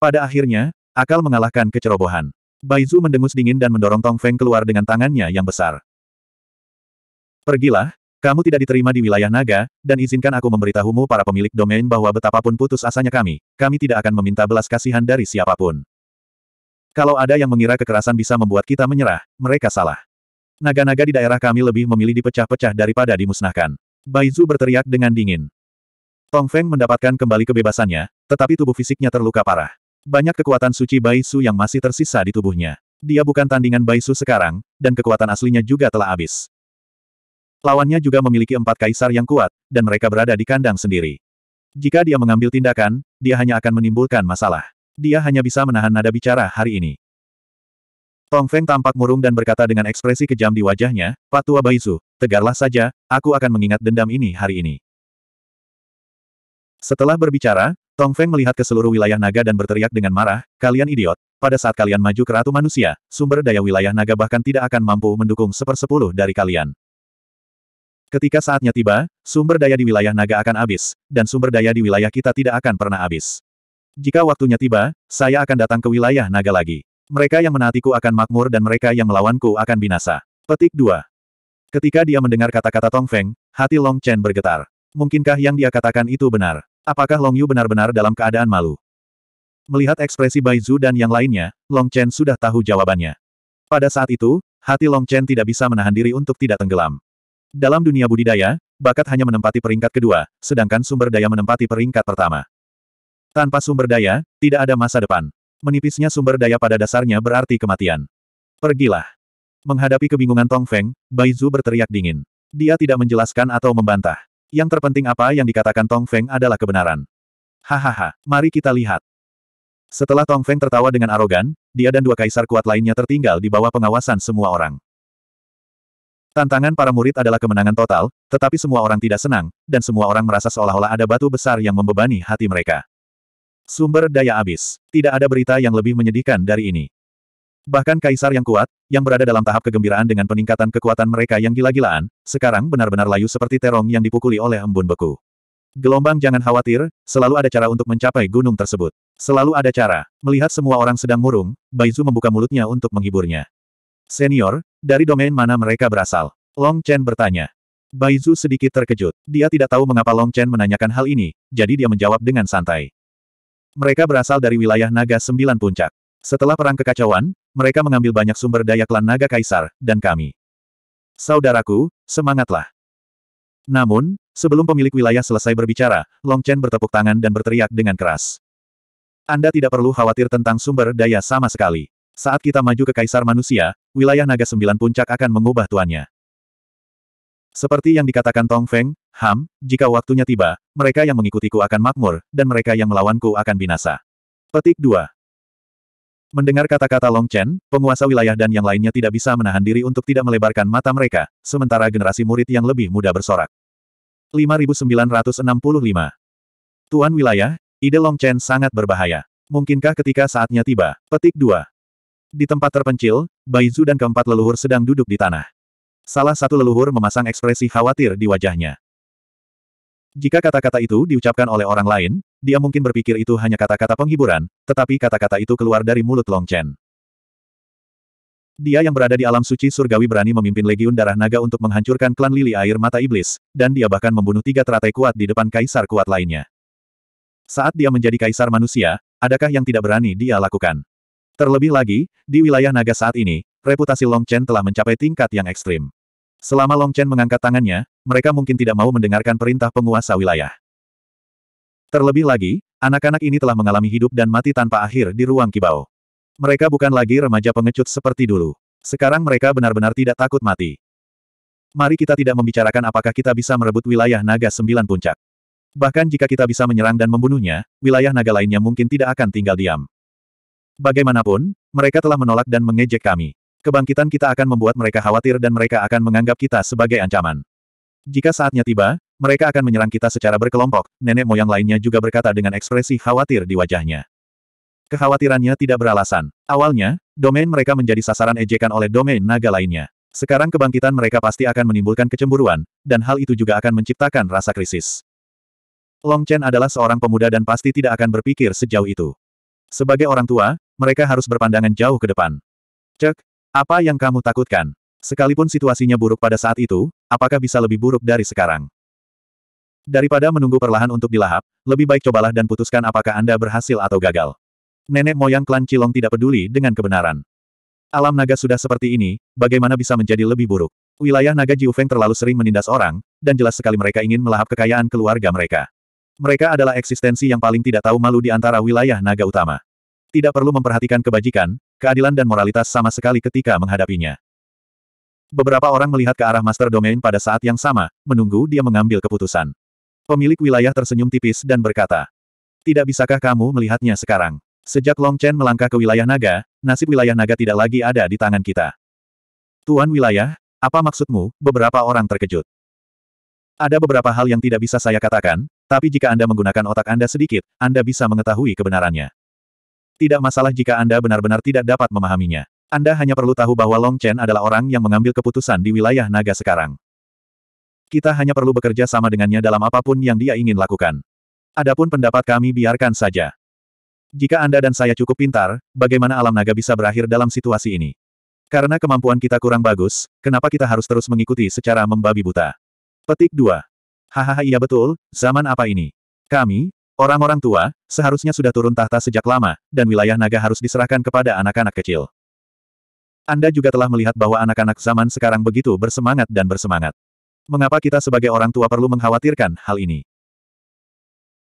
Pada akhirnya, akal mengalahkan kecerobohan. Baizu mendengus dingin dan mendorong Tong Feng keluar dengan tangannya yang besar. Pergilah, kamu tidak diterima di wilayah naga, dan izinkan aku memberitahumu para pemilik domain bahwa betapapun putus asanya kami, kami tidak akan meminta belas kasihan dari siapapun. Kalau ada yang mengira kekerasan bisa membuat kita menyerah, mereka salah. Naga-naga di daerah kami lebih memilih dipecah-pecah daripada dimusnahkan. Bai Zu berteriak dengan dingin. Tong Feng mendapatkan kembali kebebasannya, tetapi tubuh fisiknya terluka parah. Banyak kekuatan suci Bai Su yang masih tersisa di tubuhnya. Dia bukan tandingan Bai Baisu sekarang, dan kekuatan aslinya juga telah habis. Lawannya juga memiliki empat kaisar yang kuat, dan mereka berada di kandang sendiri. Jika dia mengambil tindakan, dia hanya akan menimbulkan masalah. Dia hanya bisa menahan nada bicara hari ini. Tong Feng tampak murung dan berkata dengan ekspresi kejam di wajahnya, Pak Tua Baizu, tegarlah saja, aku akan mengingat dendam ini hari ini. Setelah berbicara, Tong Feng melihat ke seluruh wilayah naga dan berteriak dengan marah, kalian idiot, pada saat kalian maju ke ratu manusia, sumber daya wilayah naga bahkan tidak akan mampu mendukung sepersepuluh dari kalian. Ketika saatnya tiba, sumber daya di wilayah naga akan habis, dan sumber daya di wilayah kita tidak akan pernah habis. Jika waktunya tiba, saya akan datang ke wilayah naga lagi. Mereka yang menaatiku akan makmur dan mereka yang melawanku akan binasa. Petik 2. Ketika dia mendengar kata-kata Tong Feng, hati Long Chen bergetar. Mungkinkah yang dia katakan itu benar? Apakah Long Yu benar-benar dalam keadaan malu? Melihat ekspresi Bai Zhu dan yang lainnya, Long Chen sudah tahu jawabannya. Pada saat itu, hati Long Chen tidak bisa menahan diri untuk tidak tenggelam. Dalam dunia budidaya, bakat hanya menempati peringkat kedua, sedangkan sumber daya menempati peringkat pertama. Tanpa sumber daya, tidak ada masa depan. Menipisnya sumber daya pada dasarnya berarti kematian. Pergilah. Menghadapi kebingungan Tong Feng, Bai Zhu berteriak dingin. Dia tidak menjelaskan atau membantah. Yang terpenting apa yang dikatakan Tong Feng adalah kebenaran. Hahaha, mari kita lihat. Setelah Tong Feng tertawa dengan arogan, dia dan dua kaisar kuat lainnya tertinggal di bawah pengawasan semua orang. Tantangan para murid adalah kemenangan total, tetapi semua orang tidak senang, dan semua orang merasa seolah-olah ada batu besar yang membebani hati mereka. Sumber daya abis. Tidak ada berita yang lebih menyedihkan dari ini. Bahkan kaisar yang kuat, yang berada dalam tahap kegembiraan dengan peningkatan kekuatan mereka yang gila-gilaan, sekarang benar-benar layu seperti terong yang dipukuli oleh embun beku. Gelombang jangan khawatir, selalu ada cara untuk mencapai gunung tersebut. Selalu ada cara. Melihat semua orang sedang murung, Baizu membuka mulutnya untuk menghiburnya. Senior, dari domain mana mereka berasal? Long Chen bertanya. Baizu sedikit terkejut. Dia tidak tahu mengapa Long Chen menanyakan hal ini, jadi dia menjawab dengan santai. Mereka berasal dari wilayah Naga Sembilan Puncak. Setelah perang kekacauan, mereka mengambil banyak sumber daya klan Naga Kaisar, dan kami. Saudaraku, semangatlah. Namun, sebelum pemilik wilayah selesai berbicara, Long Chen bertepuk tangan dan berteriak dengan keras. Anda tidak perlu khawatir tentang sumber daya sama sekali. Saat kita maju ke Kaisar Manusia, wilayah Naga Sembilan Puncak akan mengubah tuannya. Seperti yang dikatakan Tong Feng, Ham, jika waktunya tiba, mereka yang mengikutiku akan makmur, dan mereka yang melawanku akan binasa. Petik 2. Mendengar kata-kata Long Chen, penguasa wilayah dan yang lainnya tidak bisa menahan diri untuk tidak melebarkan mata mereka, sementara generasi murid yang lebih muda bersorak. 5965. Tuan wilayah, ide Long Chen sangat berbahaya. Mungkinkah ketika saatnya tiba? Petik 2. Di tempat terpencil, Bai Zu dan keempat leluhur sedang duduk di tanah. Salah satu leluhur memasang ekspresi khawatir di wajahnya. Jika kata-kata itu diucapkan oleh orang lain, dia mungkin berpikir itu hanya kata-kata penghiburan, tetapi kata-kata itu keluar dari mulut Long Chen. Dia yang berada di alam suci surgawi berani memimpin legiun darah naga untuk menghancurkan klan lili air mata iblis, dan dia bahkan membunuh tiga teratai kuat di depan kaisar kuat lainnya. Saat dia menjadi kaisar manusia, adakah yang tidak berani dia lakukan? Terlebih lagi, di wilayah naga saat ini, reputasi Long Chen telah mencapai tingkat yang ekstrim. Selama Long Chen mengangkat tangannya, mereka mungkin tidak mau mendengarkan perintah penguasa wilayah. Terlebih lagi, anak-anak ini telah mengalami hidup dan mati tanpa akhir di ruang kibau. Mereka bukan lagi remaja pengecut seperti dulu. Sekarang mereka benar-benar tidak takut mati. Mari kita tidak membicarakan apakah kita bisa merebut wilayah naga sembilan puncak. Bahkan jika kita bisa menyerang dan membunuhnya, wilayah naga lainnya mungkin tidak akan tinggal diam. Bagaimanapun, mereka telah menolak dan mengejek kami. Kebangkitan kita akan membuat mereka khawatir dan mereka akan menganggap kita sebagai ancaman. Jika saatnya tiba, mereka akan menyerang kita secara berkelompok, nenek moyang lainnya juga berkata dengan ekspresi khawatir di wajahnya. Kekhawatirannya tidak beralasan. Awalnya, domain mereka menjadi sasaran ejekan oleh domain naga lainnya. Sekarang kebangkitan mereka pasti akan menimbulkan kecemburuan, dan hal itu juga akan menciptakan rasa krisis. Long Chen adalah seorang pemuda dan pasti tidak akan berpikir sejauh itu. Sebagai orang tua, mereka harus berpandangan jauh ke depan. Cek, apa yang kamu takutkan? Sekalipun situasinya buruk pada saat itu, apakah bisa lebih buruk dari sekarang? Daripada menunggu perlahan untuk dilahap, lebih baik cobalah dan putuskan apakah Anda berhasil atau gagal. Nenek moyang klan Cilong tidak peduli dengan kebenaran. Alam naga sudah seperti ini, bagaimana bisa menjadi lebih buruk? Wilayah naga Jiufeng terlalu sering menindas orang, dan jelas sekali mereka ingin melahap kekayaan keluarga mereka. Mereka adalah eksistensi yang paling tidak tahu malu di antara wilayah naga utama. Tidak perlu memperhatikan kebajikan, keadilan dan moralitas sama sekali ketika menghadapinya. Beberapa orang melihat ke arah Master Domain pada saat yang sama, menunggu dia mengambil keputusan. Pemilik wilayah tersenyum tipis dan berkata, Tidak bisakah kamu melihatnya sekarang? Sejak Long Chen melangkah ke wilayah naga, nasib wilayah naga tidak lagi ada di tangan kita. Tuan wilayah, apa maksudmu? Beberapa orang terkejut. Ada beberapa hal yang tidak bisa saya katakan, tapi jika Anda menggunakan otak Anda sedikit, Anda bisa mengetahui kebenarannya. Tidak masalah jika Anda benar-benar tidak dapat memahaminya. Anda hanya perlu tahu bahwa Long Chen adalah orang yang mengambil keputusan di wilayah naga sekarang. Kita hanya perlu bekerja sama dengannya dalam apapun yang dia ingin lakukan. Adapun pendapat kami biarkan saja. Jika Anda dan saya cukup pintar, bagaimana alam naga bisa berakhir dalam situasi ini? Karena kemampuan kita kurang bagus, kenapa kita harus terus mengikuti secara membabi buta? Petik 2. Hahaha iya betul, zaman apa ini? Kami, Orang-orang tua, seharusnya sudah turun tahta sejak lama, dan wilayah naga harus diserahkan kepada anak-anak kecil. Anda juga telah melihat bahwa anak-anak zaman sekarang begitu bersemangat dan bersemangat. Mengapa kita sebagai orang tua perlu mengkhawatirkan hal ini?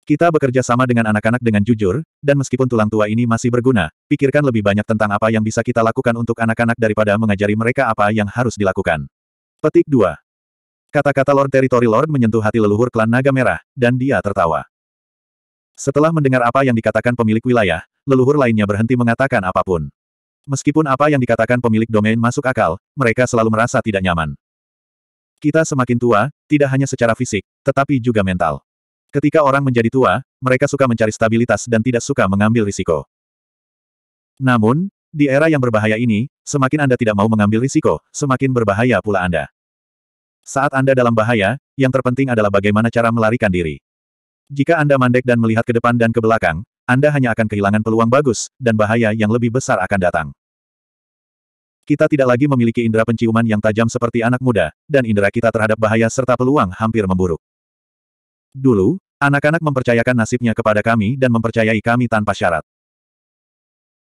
Kita bekerja sama dengan anak-anak dengan jujur, dan meskipun tulang tua ini masih berguna, pikirkan lebih banyak tentang apa yang bisa kita lakukan untuk anak-anak daripada mengajari mereka apa yang harus dilakukan. Petik 2. Kata-kata Lord Territory Lord menyentuh hati leluhur klan Naga Merah, dan dia tertawa. Setelah mendengar apa yang dikatakan pemilik wilayah, leluhur lainnya berhenti mengatakan apapun. Meskipun apa yang dikatakan pemilik domain masuk akal, mereka selalu merasa tidak nyaman. Kita semakin tua, tidak hanya secara fisik, tetapi juga mental. Ketika orang menjadi tua, mereka suka mencari stabilitas dan tidak suka mengambil risiko. Namun, di era yang berbahaya ini, semakin Anda tidak mau mengambil risiko, semakin berbahaya pula Anda. Saat Anda dalam bahaya, yang terpenting adalah bagaimana cara melarikan diri. Jika Anda mandek dan melihat ke depan dan ke belakang, Anda hanya akan kehilangan peluang bagus, dan bahaya yang lebih besar akan datang. Kita tidak lagi memiliki indera penciuman yang tajam seperti anak muda, dan indera kita terhadap bahaya serta peluang hampir memburuk. Dulu, anak-anak mempercayakan nasibnya kepada kami dan mempercayai kami tanpa syarat.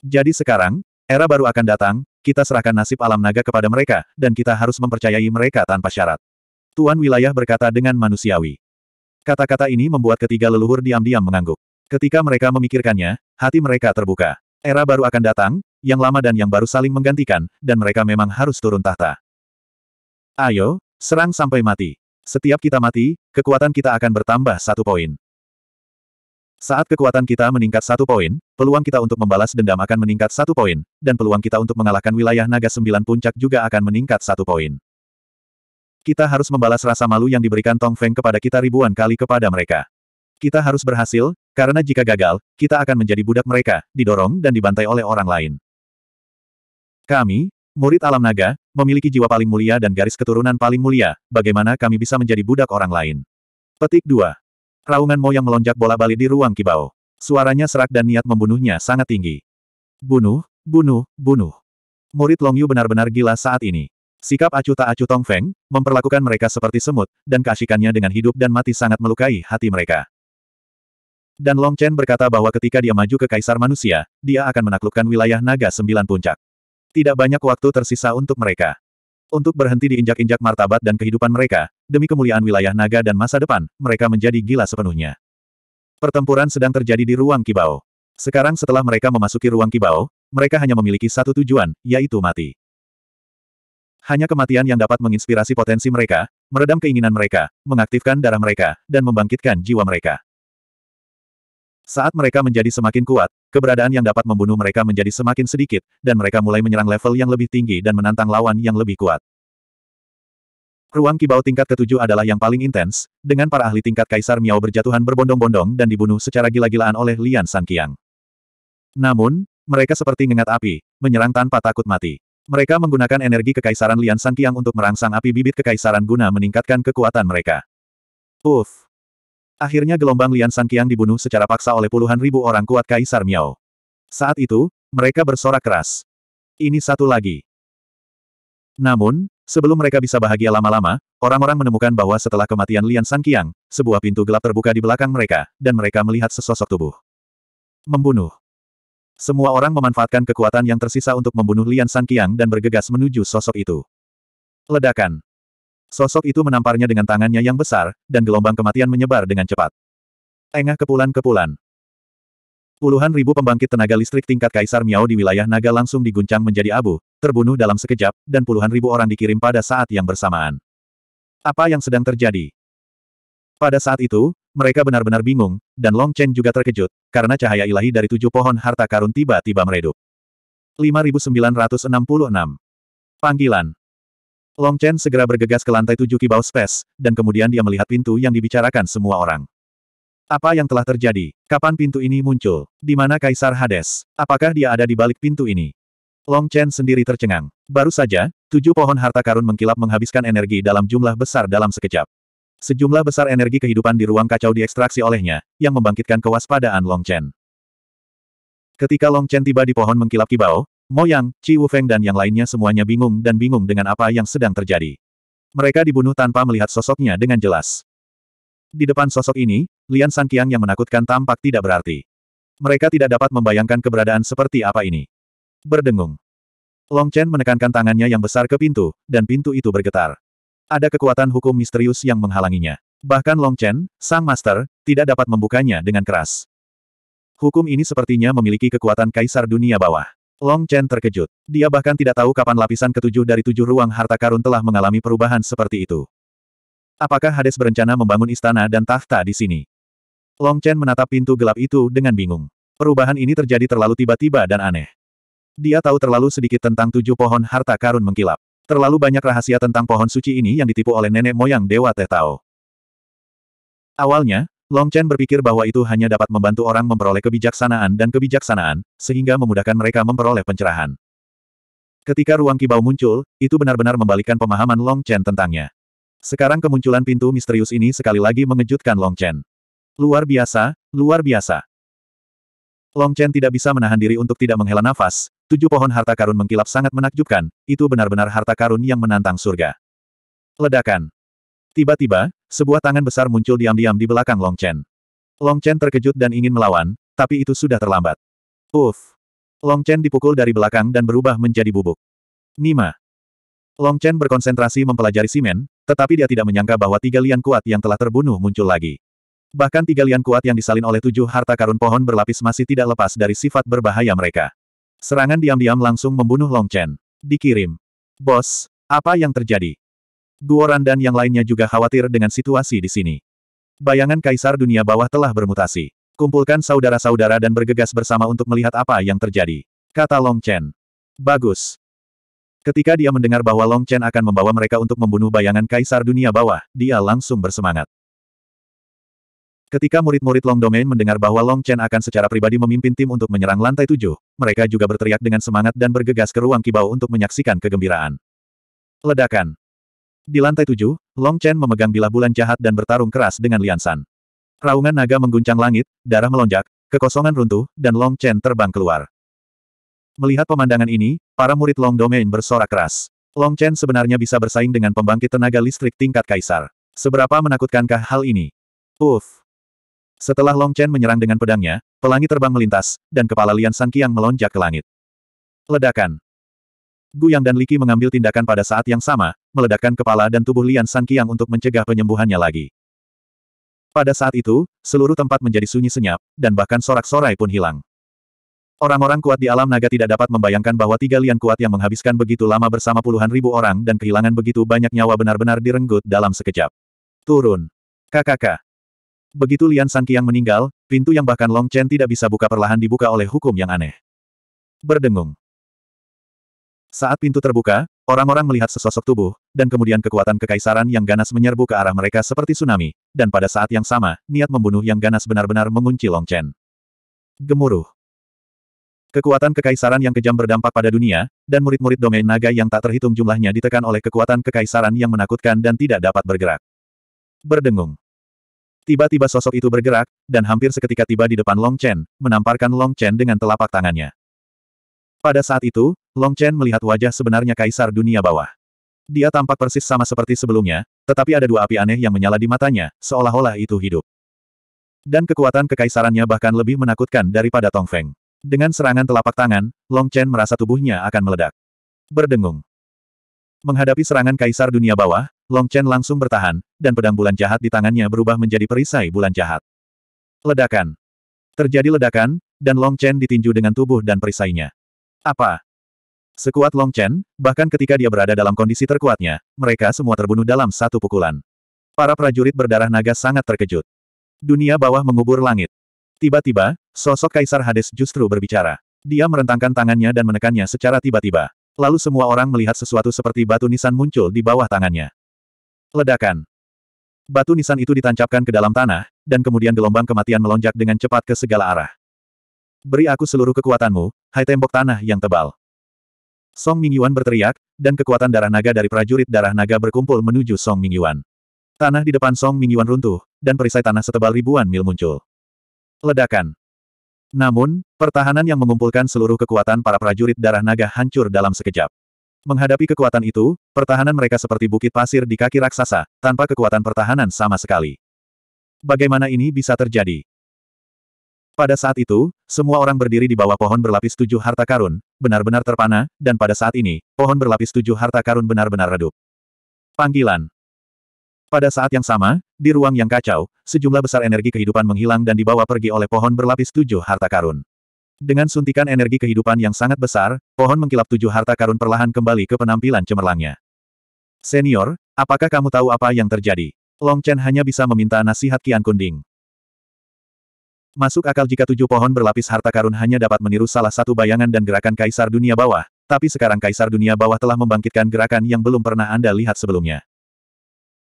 Jadi sekarang, era baru akan datang, kita serahkan nasib alam naga kepada mereka, dan kita harus mempercayai mereka tanpa syarat. Tuan wilayah berkata dengan manusiawi. Kata-kata ini membuat ketiga leluhur diam-diam mengangguk. Ketika mereka memikirkannya, hati mereka terbuka. Era baru akan datang, yang lama dan yang baru saling menggantikan, dan mereka memang harus turun tahta. Ayo, serang sampai mati. Setiap kita mati, kekuatan kita akan bertambah satu poin. Saat kekuatan kita meningkat satu poin, peluang kita untuk membalas dendam akan meningkat satu poin, dan peluang kita untuk mengalahkan wilayah naga sembilan puncak juga akan meningkat satu poin. Kita harus membalas rasa malu yang diberikan Tong Feng kepada kita ribuan kali kepada mereka. Kita harus berhasil, karena jika gagal, kita akan menjadi budak mereka, didorong dan dibantai oleh orang lain. Kami, murid alam naga, memiliki jiwa paling mulia dan garis keturunan paling mulia, bagaimana kami bisa menjadi budak orang lain? Petik 2. Raungan Mo yang melonjak bola balik di ruang kibau. Suaranya serak dan niat membunuhnya sangat tinggi. Bunuh, bunuh, bunuh. Murid Long Yu benar-benar gila saat ini. Sikap acuh tak acuh Tong Feng, memperlakukan mereka seperti semut, dan keasikannya dengan hidup dan mati sangat melukai hati mereka. Dan Long Chen berkata bahwa ketika dia maju ke Kaisar Manusia, dia akan menaklukkan wilayah Naga Sembilan Puncak. Tidak banyak waktu tersisa untuk mereka. Untuk berhenti diinjak-injak martabat dan kehidupan mereka, demi kemuliaan wilayah Naga dan masa depan, mereka menjadi gila sepenuhnya. Pertempuran sedang terjadi di ruang Kibao. Sekarang setelah mereka memasuki ruang Kibao, mereka hanya memiliki satu tujuan, yaitu mati. Hanya kematian yang dapat menginspirasi potensi mereka, meredam keinginan mereka, mengaktifkan darah mereka, dan membangkitkan jiwa mereka. Saat mereka menjadi semakin kuat, keberadaan yang dapat membunuh mereka menjadi semakin sedikit, dan mereka mulai menyerang level yang lebih tinggi dan menantang lawan yang lebih kuat. Ruang kibau tingkat ketujuh adalah yang paling intens, dengan para ahli tingkat Kaisar Miao berjatuhan berbondong-bondong dan dibunuh secara gila-gilaan oleh Lian Sanqiang. Namun, mereka seperti ngengat api, menyerang tanpa takut mati. Mereka menggunakan energi kekaisaran Lian Kiang untuk merangsang api bibit kekaisaran guna meningkatkan kekuatan mereka. Uff! Akhirnya gelombang Lian Kiang dibunuh secara paksa oleh puluhan ribu orang kuat Kaisar Miao. Saat itu, mereka bersorak keras. Ini satu lagi. Namun, sebelum mereka bisa bahagia lama-lama, orang-orang menemukan bahwa setelah kematian Lian Kiang, sebuah pintu gelap terbuka di belakang mereka, dan mereka melihat sesosok tubuh. Membunuh. Semua orang memanfaatkan kekuatan yang tersisa untuk membunuh Lian Sanqiang dan bergegas menuju sosok itu. Ledakan. Sosok itu menamparnya dengan tangannya yang besar, dan gelombang kematian menyebar dengan cepat. Engah kepulan-kepulan. Puluhan ribu pembangkit tenaga listrik tingkat Kaisar Miao di wilayah naga langsung diguncang menjadi abu, terbunuh dalam sekejap, dan puluhan ribu orang dikirim pada saat yang bersamaan. Apa yang sedang terjadi? Pada saat itu, mereka benar-benar bingung, dan Long Chen juga terkejut, karena cahaya ilahi dari tujuh pohon harta karun tiba-tiba meredup. 5966. Panggilan. Long Chen segera bergegas ke lantai tujuh kibau space, dan kemudian dia melihat pintu yang dibicarakan semua orang. Apa yang telah terjadi? Kapan pintu ini muncul? Di mana Kaisar Hades? Apakah dia ada di balik pintu ini? Long Chen sendiri tercengang. Baru saja, tujuh pohon harta karun mengkilap menghabiskan energi dalam jumlah besar dalam sekejap. Sejumlah besar energi kehidupan di ruang kacau diekstraksi olehnya, yang membangkitkan kewaspadaan Long Chen. Ketika Long Chen tiba di pohon mengkilap kibau, Moyang, Qi Feng dan yang lainnya semuanya bingung dan bingung dengan apa yang sedang terjadi. Mereka dibunuh tanpa melihat sosoknya dengan jelas. Di depan sosok ini, Lian Sanqiang yang menakutkan tampak tidak berarti. Mereka tidak dapat membayangkan keberadaan seperti apa ini. Berdengung. Long Chen menekankan tangannya yang besar ke pintu, dan pintu itu bergetar ada kekuatan hukum misterius yang menghalanginya. Bahkan Long Chen, sang master, tidak dapat membukanya dengan keras. Hukum ini sepertinya memiliki kekuatan kaisar dunia bawah. Long Chen terkejut. Dia bahkan tidak tahu kapan lapisan ketujuh dari tujuh ruang harta karun telah mengalami perubahan seperti itu. Apakah Hades berencana membangun istana dan tahta di sini? Long Chen menatap pintu gelap itu dengan bingung. Perubahan ini terjadi terlalu tiba-tiba dan aneh. Dia tahu terlalu sedikit tentang tujuh pohon harta karun mengkilap. Terlalu banyak rahasia tentang pohon suci ini yang ditipu oleh nenek moyang Dewa Tetao. Awalnya, Long Chen berpikir bahwa itu hanya dapat membantu orang memperoleh kebijaksanaan dan kebijaksanaan, sehingga memudahkan mereka memperoleh pencerahan. Ketika ruang kibau muncul, itu benar-benar membalikkan pemahaman Long Chen tentangnya. Sekarang kemunculan pintu misterius ini sekali lagi mengejutkan Long Chen. Luar biasa, luar biasa. Long Chen tidak bisa menahan diri untuk tidak menghela nafas, tujuh pohon harta karun mengkilap sangat menakjubkan, itu benar-benar harta karun yang menantang surga. Ledakan. Tiba-tiba, sebuah tangan besar muncul diam-diam di belakang Long Chen. Long Chen terkejut dan ingin melawan, tapi itu sudah terlambat. Uff. Long Chen dipukul dari belakang dan berubah menjadi bubuk. Nima. Long Chen berkonsentrasi mempelajari simen, tetapi dia tidak menyangka bahwa tiga lian kuat yang telah terbunuh muncul lagi. Bahkan tiga lian kuat yang disalin oleh tujuh harta karun pohon berlapis masih tidak lepas dari sifat berbahaya mereka. Serangan diam-diam langsung membunuh Long Chen. Dikirim. Bos, apa yang terjadi? Guoran dan yang lainnya juga khawatir dengan situasi di sini. Bayangan kaisar dunia bawah telah bermutasi. Kumpulkan saudara-saudara dan bergegas bersama untuk melihat apa yang terjadi. Kata Long Chen. Bagus. Ketika dia mendengar bahwa Long Chen akan membawa mereka untuk membunuh bayangan kaisar dunia bawah, dia langsung bersemangat. Ketika murid-murid Long Domain mendengar bahwa Long Chen akan secara pribadi memimpin tim untuk menyerang lantai tujuh, mereka juga berteriak dengan semangat dan bergegas ke ruang kibau untuk menyaksikan kegembiraan. Ledakan. Di lantai tujuh, Long Chen memegang bilah bulan jahat dan bertarung keras dengan Lian San. Raungan naga mengguncang langit, darah melonjak, kekosongan runtuh, dan Long Chen terbang keluar. Melihat pemandangan ini, para murid Long Domain bersorak keras. Long Chen sebenarnya bisa bersaing dengan pembangkit tenaga listrik tingkat kaisar. Seberapa menakutkankah hal ini? Uff, setelah Long Chen menyerang dengan pedangnya, pelangi terbang melintas, dan kepala Lian Sang Qiang melonjak ke langit. Ledakan. Gu Yang dan Liki mengambil tindakan pada saat yang sama, meledakkan kepala dan tubuh Lian Sang Qiang untuk mencegah penyembuhannya lagi. Pada saat itu, seluruh tempat menjadi sunyi senyap, dan bahkan sorak-sorai pun hilang. Orang-orang kuat di alam naga tidak dapat membayangkan bahwa tiga lian kuat yang menghabiskan begitu lama bersama puluhan ribu orang dan kehilangan begitu banyak nyawa benar-benar direnggut dalam sekejap. Turun. Kakak. Begitu Lian Sanqiang meninggal, pintu yang bahkan Long Chen tidak bisa buka perlahan dibuka oleh hukum yang aneh. Berdengung. Saat pintu terbuka, orang-orang melihat sesosok tubuh, dan kemudian kekuatan kekaisaran yang ganas menyerbu ke arah mereka seperti tsunami, dan pada saat yang sama, niat membunuh yang ganas benar-benar mengunci Long Chen. Gemuruh. Kekuatan kekaisaran yang kejam berdampak pada dunia, dan murid-murid domain naga yang tak terhitung jumlahnya ditekan oleh kekuatan kekaisaran yang menakutkan dan tidak dapat bergerak. Berdengung. Tiba-tiba sosok itu bergerak, dan hampir seketika tiba di depan Long Chen, menamparkan Long Chen dengan telapak tangannya. Pada saat itu, Long Chen melihat wajah sebenarnya kaisar dunia bawah. Dia tampak persis sama seperti sebelumnya, tetapi ada dua api aneh yang menyala di matanya, seolah-olah itu hidup. Dan kekuatan kekaisarannya bahkan lebih menakutkan daripada Tong Feng. Dengan serangan telapak tangan, Long Chen merasa tubuhnya akan meledak. Berdengung. Menghadapi serangan kaisar dunia bawah, Long Chen langsung bertahan, dan pedang bulan jahat di tangannya berubah menjadi perisai bulan jahat. Ledakan. Terjadi ledakan, dan Long Chen ditinju dengan tubuh dan perisainya. Apa? Sekuat Long Chen, bahkan ketika dia berada dalam kondisi terkuatnya, mereka semua terbunuh dalam satu pukulan. Para prajurit berdarah naga sangat terkejut. Dunia bawah mengubur langit. Tiba-tiba, sosok Kaisar Hades justru berbicara. Dia merentangkan tangannya dan menekannya secara tiba-tiba. Lalu semua orang melihat sesuatu seperti batu nisan muncul di bawah tangannya. Ledakan. Batu nisan itu ditancapkan ke dalam tanah, dan kemudian gelombang kematian melonjak dengan cepat ke segala arah. Beri aku seluruh kekuatanmu, hai tembok tanah yang tebal. Song Mingyuan berteriak, dan kekuatan darah naga dari prajurit darah naga berkumpul menuju Song Mingyuan. Tanah di depan Song Mingyuan runtuh, dan perisai tanah setebal ribuan mil muncul. Ledakan. Namun, pertahanan yang mengumpulkan seluruh kekuatan para prajurit darah naga hancur dalam sekejap. Menghadapi kekuatan itu, pertahanan mereka seperti bukit pasir di kaki raksasa, tanpa kekuatan pertahanan sama sekali. Bagaimana ini bisa terjadi? Pada saat itu, semua orang berdiri di bawah pohon berlapis tujuh harta karun, benar-benar terpana, dan pada saat ini, pohon berlapis tujuh harta karun benar-benar redup. Panggilan pada saat yang sama, di ruang yang kacau, sejumlah besar energi kehidupan menghilang dan dibawa pergi oleh pohon berlapis tujuh harta karun. Dengan suntikan energi kehidupan yang sangat besar, pohon mengkilap tujuh harta karun perlahan kembali ke penampilan cemerlangnya. Senior, apakah kamu tahu apa yang terjadi? Long Chen hanya bisa meminta nasihat Kian Kunding. Masuk akal jika tujuh pohon berlapis harta karun hanya dapat meniru salah satu bayangan dan gerakan kaisar dunia bawah, tapi sekarang kaisar dunia bawah telah membangkitkan gerakan yang belum pernah Anda lihat sebelumnya.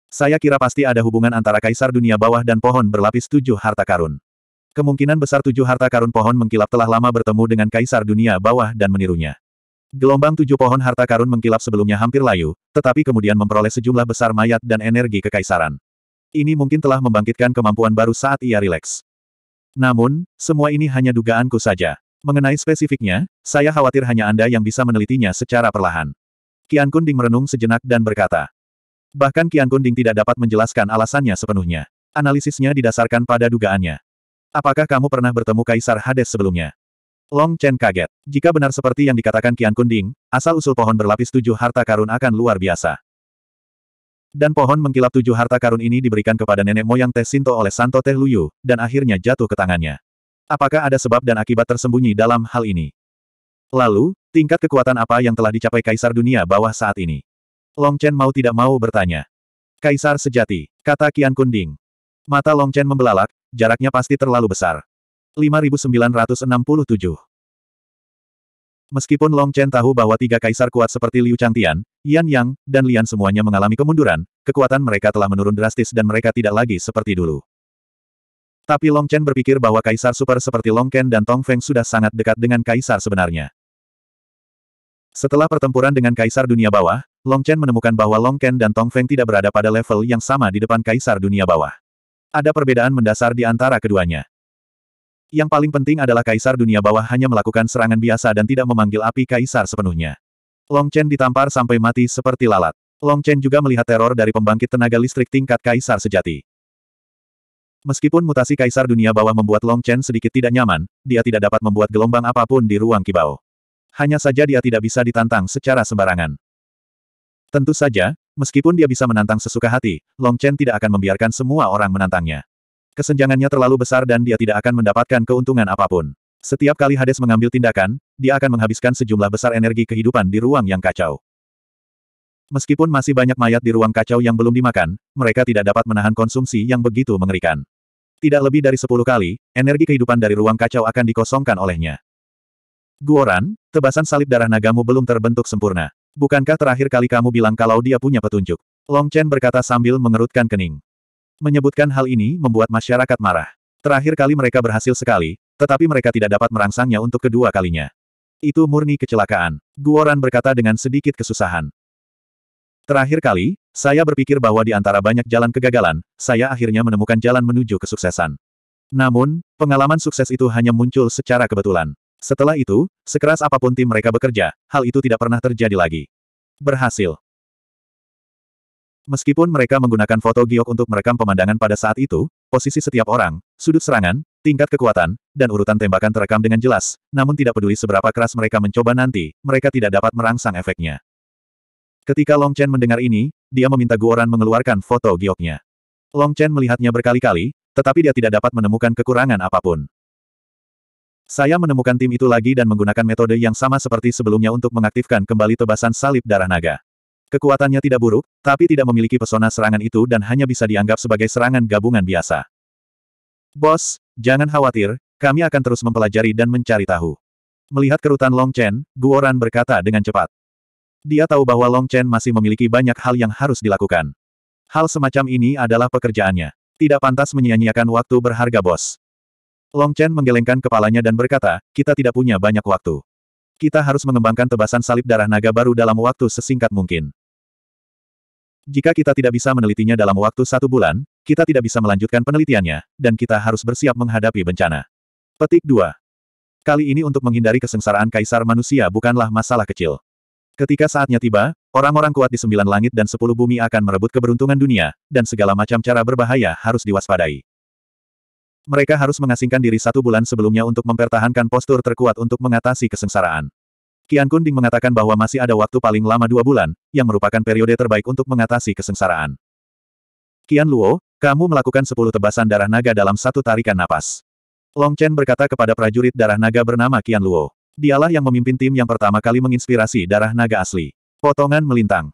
Saya kira pasti ada hubungan antara kaisar dunia bawah dan pohon berlapis tujuh harta karun. Kemungkinan besar tujuh harta karun pohon mengkilap telah lama bertemu dengan kaisar dunia bawah dan menirunya. Gelombang tujuh pohon harta karun mengkilap sebelumnya hampir layu, tetapi kemudian memperoleh sejumlah besar mayat dan energi kekaisaran. Ini mungkin telah membangkitkan kemampuan baru saat ia rileks. Namun, semua ini hanya dugaanku saja. Mengenai spesifiknya, saya khawatir hanya Anda yang bisa menelitinya secara perlahan. Kian Kunding merenung sejenak dan berkata. Bahkan Kian Kunding tidak dapat menjelaskan alasannya sepenuhnya. Analisisnya didasarkan pada dugaannya. Apakah kamu pernah bertemu Kaisar Hades sebelumnya? Long Chen kaget. Jika benar seperti yang dikatakan Qian Kunding, asal-usul pohon berlapis tujuh harta karun akan luar biasa. Dan pohon mengkilap tujuh harta karun ini diberikan kepada nenek moyang Teh Sinto oleh Santo Teh Luyu, dan akhirnya jatuh ke tangannya. Apakah ada sebab dan akibat tersembunyi dalam hal ini? Lalu, tingkat kekuatan apa yang telah dicapai Kaisar Dunia bawah saat ini? Long Chen mau tidak mau bertanya. Kaisar sejati, kata Qian Kunding. Mata Long Chen membelalak, Jaraknya pasti terlalu besar. 5967 Meskipun Long Chen tahu bahwa tiga kaisar kuat seperti Liu Changtian, Yan Yang, dan Lian semuanya mengalami kemunduran, kekuatan mereka telah menurun drastis dan mereka tidak lagi seperti dulu. Tapi Long Chen berpikir bahwa kaisar super seperti Long Ken dan Tong Feng sudah sangat dekat dengan kaisar sebenarnya. Setelah pertempuran dengan kaisar dunia bawah, Long Chen menemukan bahwa Long Ken dan Tong Feng tidak berada pada level yang sama di depan kaisar dunia bawah. Ada perbedaan mendasar di antara keduanya. Yang paling penting adalah kaisar dunia bawah hanya melakukan serangan biasa dan tidak memanggil api kaisar sepenuhnya. Long Chen ditampar sampai mati seperti lalat. Long Chen juga melihat teror dari pembangkit tenaga listrik tingkat kaisar sejati. Meskipun mutasi kaisar dunia bawah membuat Long Chen sedikit tidak nyaman, dia tidak dapat membuat gelombang apapun di ruang kibau. Hanya saja dia tidak bisa ditantang secara sembarangan. Tentu saja, Meskipun dia bisa menantang sesuka hati, Long Chen tidak akan membiarkan semua orang menantangnya. Kesenjangannya terlalu besar dan dia tidak akan mendapatkan keuntungan apapun. Setiap kali Hades mengambil tindakan, dia akan menghabiskan sejumlah besar energi kehidupan di ruang yang kacau. Meskipun masih banyak mayat di ruang kacau yang belum dimakan, mereka tidak dapat menahan konsumsi yang begitu mengerikan. Tidak lebih dari sepuluh kali, energi kehidupan dari ruang kacau akan dikosongkan olehnya. Guoran, tebasan salib darah nagamu belum terbentuk sempurna. Bukankah terakhir kali kamu bilang kalau dia punya petunjuk? Long Chen berkata sambil mengerutkan kening. Menyebutkan hal ini membuat masyarakat marah. Terakhir kali mereka berhasil sekali, tetapi mereka tidak dapat merangsangnya untuk kedua kalinya. Itu murni kecelakaan, Guoran berkata dengan sedikit kesusahan. Terakhir kali, saya berpikir bahwa di antara banyak jalan kegagalan, saya akhirnya menemukan jalan menuju kesuksesan. Namun, pengalaman sukses itu hanya muncul secara kebetulan. Setelah itu, sekeras apapun tim mereka bekerja, hal itu tidak pernah terjadi lagi. Berhasil. Meskipun mereka menggunakan foto giok untuk merekam pemandangan pada saat itu, posisi setiap orang, sudut serangan, tingkat kekuatan, dan urutan tembakan terekam dengan jelas, namun tidak peduli seberapa keras mereka mencoba nanti, mereka tidak dapat merangsang efeknya. Ketika Long Chen mendengar ini, dia meminta Guoran mengeluarkan foto gioknya. Long Chen melihatnya berkali-kali, tetapi dia tidak dapat menemukan kekurangan apapun. Saya menemukan tim itu lagi dan menggunakan metode yang sama seperti sebelumnya untuk mengaktifkan kembali tebasan salib darah naga. Kekuatannya tidak buruk, tapi tidak memiliki pesona serangan itu dan hanya bisa dianggap sebagai serangan gabungan biasa. Bos, jangan khawatir, kami akan terus mempelajari dan mencari tahu. Melihat kerutan Long Chen, Guoran berkata dengan cepat. Dia tahu bahwa Long Chen masih memiliki banyak hal yang harus dilakukan. Hal semacam ini adalah pekerjaannya. Tidak pantas menyia-nyiakan waktu berharga bos. Long Chen menggelengkan kepalanya dan berkata, kita tidak punya banyak waktu. Kita harus mengembangkan tebasan salib darah naga baru dalam waktu sesingkat mungkin. Jika kita tidak bisa menelitinya dalam waktu satu bulan, kita tidak bisa melanjutkan penelitiannya, dan kita harus bersiap menghadapi bencana. Petik 2. Kali ini untuk menghindari kesengsaraan kaisar manusia bukanlah masalah kecil. Ketika saatnya tiba, orang-orang kuat di sembilan langit dan sepuluh bumi akan merebut keberuntungan dunia, dan segala macam cara berbahaya harus diwaspadai. Mereka harus mengasingkan diri satu bulan sebelumnya untuk mempertahankan postur terkuat untuk mengatasi kesengsaraan. Qian Kunding mengatakan bahwa masih ada waktu paling lama dua bulan, yang merupakan periode terbaik untuk mengatasi kesengsaraan. Qian Luo, kamu melakukan sepuluh tebasan darah naga dalam satu tarikan napas. Long Chen berkata kepada prajurit darah naga bernama Qian Luo. Dialah yang memimpin tim yang pertama kali menginspirasi darah naga asli. Potongan melintang.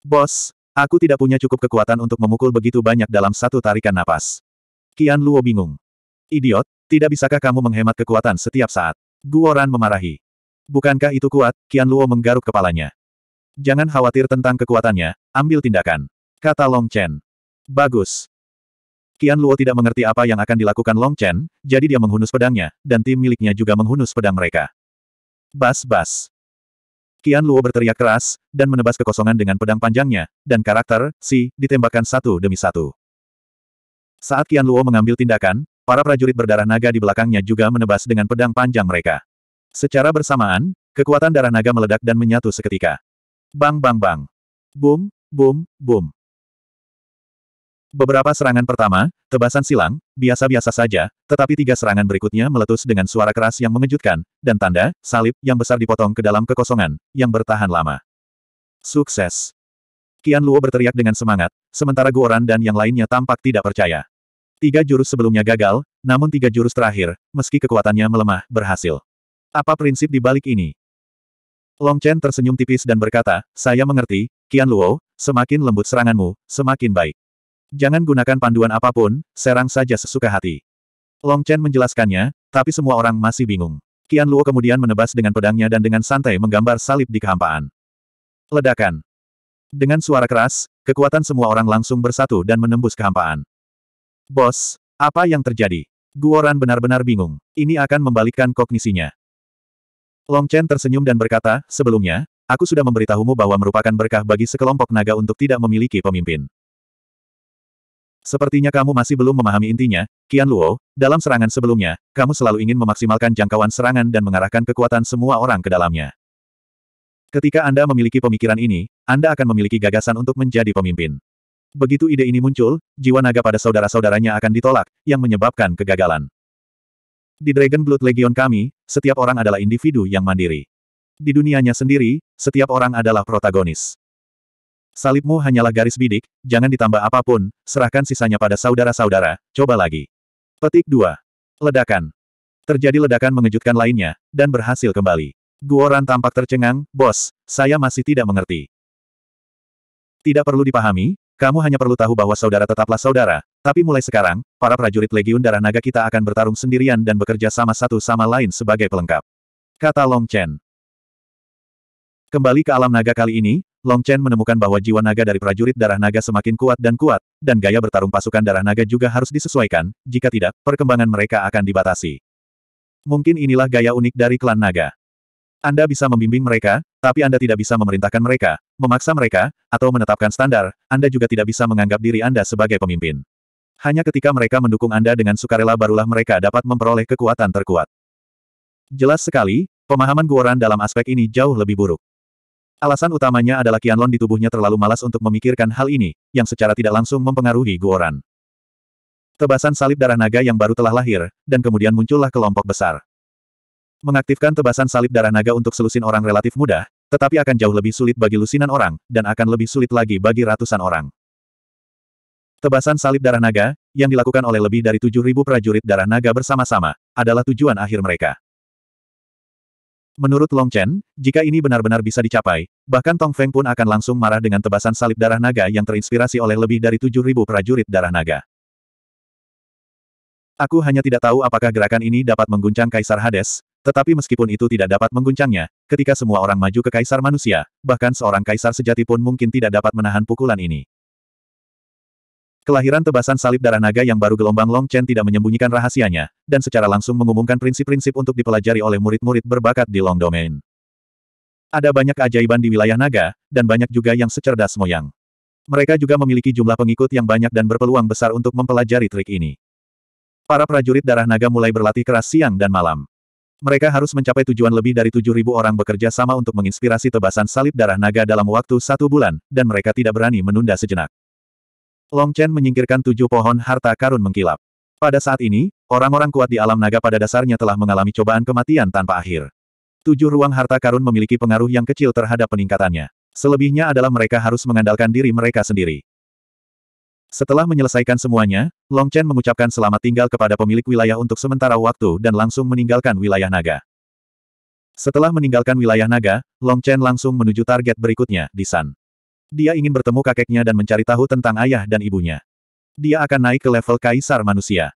Bos, aku tidak punya cukup kekuatan untuk memukul begitu banyak dalam satu tarikan napas. Kian Luo bingung. Idiot, tidak bisakah kamu menghemat kekuatan setiap saat? Guoran memarahi. Bukankah itu kuat? Kian Luo menggaruk kepalanya. Jangan khawatir tentang kekuatannya, ambil tindakan. Kata Long Chen. Bagus. Kian Luo tidak mengerti apa yang akan dilakukan Long Chen, jadi dia menghunus pedangnya, dan tim miliknya juga menghunus pedang mereka. Bas-bas. Kian Luo berteriak keras, dan menebas kekosongan dengan pedang panjangnya, dan karakter, si, ditembakkan satu demi satu. Saat Qian Luo mengambil tindakan, para prajurit berdarah naga di belakangnya juga menebas dengan pedang panjang mereka. Secara bersamaan, kekuatan darah naga meledak dan menyatu seketika. Bang bang bang. Boom, boom, boom. Beberapa serangan pertama, tebasan silang, biasa-biasa saja, tetapi tiga serangan berikutnya meletus dengan suara keras yang mengejutkan, dan tanda, salib, yang besar dipotong ke dalam kekosongan, yang bertahan lama. Sukses. Kian Luo berteriak dengan semangat, sementara Guoran dan yang lainnya tampak tidak percaya. Tiga jurus sebelumnya gagal, namun tiga jurus terakhir, meski kekuatannya melemah, berhasil. Apa prinsip di balik ini? Long Chen tersenyum tipis dan berkata, saya mengerti, Qian Luo, semakin lembut seranganmu, semakin baik. Jangan gunakan panduan apapun, serang saja sesuka hati. Long Chen menjelaskannya, tapi semua orang masih bingung. Qian Luo kemudian menebas dengan pedangnya dan dengan santai menggambar salib di kehampaan. Ledakan. Dengan suara keras, kekuatan semua orang langsung bersatu dan menembus kehampaan. Bos, apa yang terjadi? Guoran benar-benar bingung. Ini akan membalikkan kognisinya. Long Chen tersenyum dan berkata, sebelumnya, aku sudah memberitahumu bahwa merupakan berkah bagi sekelompok naga untuk tidak memiliki pemimpin. Sepertinya kamu masih belum memahami intinya, Qian Luo, dalam serangan sebelumnya, kamu selalu ingin memaksimalkan jangkauan serangan dan mengarahkan kekuatan semua orang ke dalamnya. Ketika Anda memiliki pemikiran ini, anda akan memiliki gagasan untuk menjadi pemimpin. Begitu ide ini muncul, jiwa naga pada saudara-saudaranya akan ditolak, yang menyebabkan kegagalan. Di Dragon Blood Legion kami, setiap orang adalah individu yang mandiri. Di dunianya sendiri, setiap orang adalah protagonis. Salibmu hanyalah garis bidik, jangan ditambah apapun, serahkan sisanya pada saudara-saudara, coba lagi. Petik 2. Ledakan. Terjadi ledakan mengejutkan lainnya, dan berhasil kembali. Guoran tampak tercengang, bos, saya masih tidak mengerti. Tidak perlu dipahami, kamu hanya perlu tahu bahwa saudara tetaplah saudara, tapi mulai sekarang, para prajurit Legiun Darah Naga kita akan bertarung sendirian dan bekerja sama satu sama lain sebagai pelengkap. Kata Long Chen. Kembali ke alam naga kali ini, Long Chen menemukan bahwa jiwa naga dari prajurit darah naga semakin kuat dan kuat, dan gaya bertarung pasukan darah naga juga harus disesuaikan, jika tidak, perkembangan mereka akan dibatasi. Mungkin inilah gaya unik dari klan naga. Anda bisa membimbing mereka, tapi Anda tidak bisa memerintahkan mereka, memaksa mereka, atau menetapkan standar, Anda juga tidak bisa menganggap diri Anda sebagai pemimpin. Hanya ketika mereka mendukung Anda dengan sukarela barulah mereka dapat memperoleh kekuatan terkuat. Jelas sekali, pemahaman Guoran dalam aspek ini jauh lebih buruk. Alasan utamanya adalah Qianlong di tubuhnya terlalu malas untuk memikirkan hal ini, yang secara tidak langsung mempengaruhi Guoran. Tebasan salib darah naga yang baru telah lahir, dan kemudian muncullah kelompok besar. Mengaktifkan tebasan salib darah naga untuk selusin orang relatif mudah, tetapi akan jauh lebih sulit bagi lusinan orang, dan akan lebih sulit lagi bagi ratusan orang. Tebasan salib darah naga, yang dilakukan oleh lebih dari 7.000 prajurit darah naga bersama-sama, adalah tujuan akhir mereka. Menurut Long Chen, jika ini benar-benar bisa dicapai, bahkan Tong Feng pun akan langsung marah dengan tebasan salib darah naga yang terinspirasi oleh lebih dari 7.000 prajurit darah naga. Aku hanya tidak tahu apakah gerakan ini dapat mengguncang Kaisar Hades, tetapi meskipun itu tidak dapat mengguncangnya, ketika semua orang maju ke kaisar manusia, bahkan seorang kaisar sejati pun mungkin tidak dapat menahan pukulan ini. Kelahiran tebasan salib darah naga yang baru gelombang Long Chen tidak menyembunyikan rahasianya, dan secara langsung mengumumkan prinsip-prinsip untuk dipelajari oleh murid-murid berbakat di Long Domain. Ada banyak keajaiban di wilayah naga, dan banyak juga yang secerdas moyang. Mereka juga memiliki jumlah pengikut yang banyak dan berpeluang besar untuk mempelajari trik ini. Para prajurit darah naga mulai berlatih keras siang dan malam. Mereka harus mencapai tujuan lebih dari 7.000 orang bekerja sama untuk menginspirasi tebasan salib darah naga dalam waktu satu bulan, dan mereka tidak berani menunda sejenak. Long Chen menyingkirkan tujuh pohon harta karun mengkilap. Pada saat ini, orang-orang kuat di alam naga pada dasarnya telah mengalami cobaan kematian tanpa akhir. Tujuh ruang harta karun memiliki pengaruh yang kecil terhadap peningkatannya. Selebihnya adalah mereka harus mengandalkan diri mereka sendiri. Setelah menyelesaikan semuanya, Long Chen mengucapkan selamat tinggal kepada pemilik wilayah untuk sementara waktu dan langsung meninggalkan wilayah naga. Setelah meninggalkan wilayah naga, Long Chen langsung menuju target berikutnya, di San. Dia ingin bertemu kakeknya dan mencari tahu tentang ayah dan ibunya. Dia akan naik ke level kaisar manusia.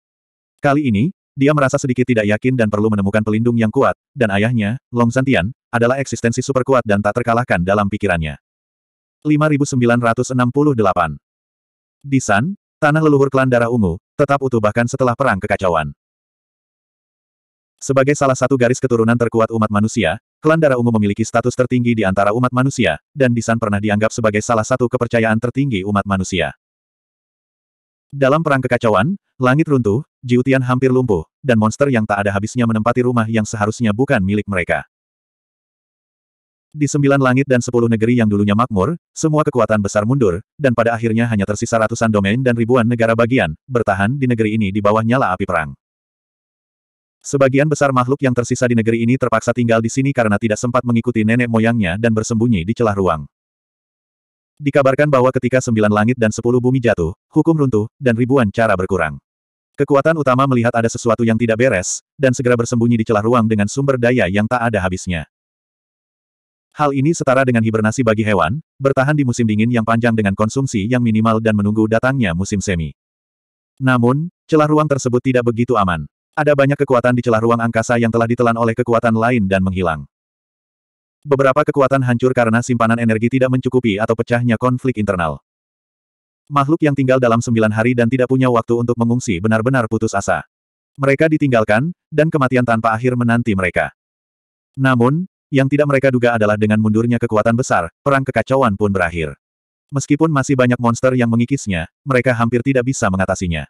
Kali ini, dia merasa sedikit tidak yakin dan perlu menemukan pelindung yang kuat, dan ayahnya, Long Santian, adalah eksistensi super kuat dan tak terkalahkan dalam pikirannya. 5968 di San, tanah leluhur klan darah ungu, tetap utuh bahkan setelah perang kekacauan. Sebagai salah satu garis keturunan terkuat umat manusia, klan darah ungu memiliki status tertinggi di antara umat manusia, dan Di San pernah dianggap sebagai salah satu kepercayaan tertinggi umat manusia. Dalam perang kekacauan, langit runtuh, Jiutian hampir lumpuh, dan monster yang tak ada habisnya menempati rumah yang seharusnya bukan milik mereka. Di sembilan langit dan sepuluh negeri yang dulunya makmur, semua kekuatan besar mundur, dan pada akhirnya hanya tersisa ratusan domain dan ribuan negara bagian, bertahan di negeri ini di bawah nyala api perang. Sebagian besar makhluk yang tersisa di negeri ini terpaksa tinggal di sini karena tidak sempat mengikuti nenek moyangnya dan bersembunyi di celah ruang. Dikabarkan bahwa ketika sembilan langit dan sepuluh bumi jatuh, hukum runtuh, dan ribuan cara berkurang. Kekuatan utama melihat ada sesuatu yang tidak beres, dan segera bersembunyi di celah ruang dengan sumber daya yang tak ada habisnya. Hal ini setara dengan hibernasi bagi hewan, bertahan di musim dingin yang panjang dengan konsumsi yang minimal dan menunggu datangnya musim semi. Namun, celah ruang tersebut tidak begitu aman. Ada banyak kekuatan di celah ruang angkasa yang telah ditelan oleh kekuatan lain dan menghilang. Beberapa kekuatan hancur karena simpanan energi tidak mencukupi atau pecahnya konflik internal. Makhluk yang tinggal dalam sembilan hari dan tidak punya waktu untuk mengungsi benar-benar putus asa. Mereka ditinggalkan, dan kematian tanpa akhir menanti mereka. Namun, yang tidak mereka duga adalah dengan mundurnya kekuatan besar, perang kekacauan pun berakhir. Meskipun masih banyak monster yang mengikisnya, mereka hampir tidak bisa mengatasinya.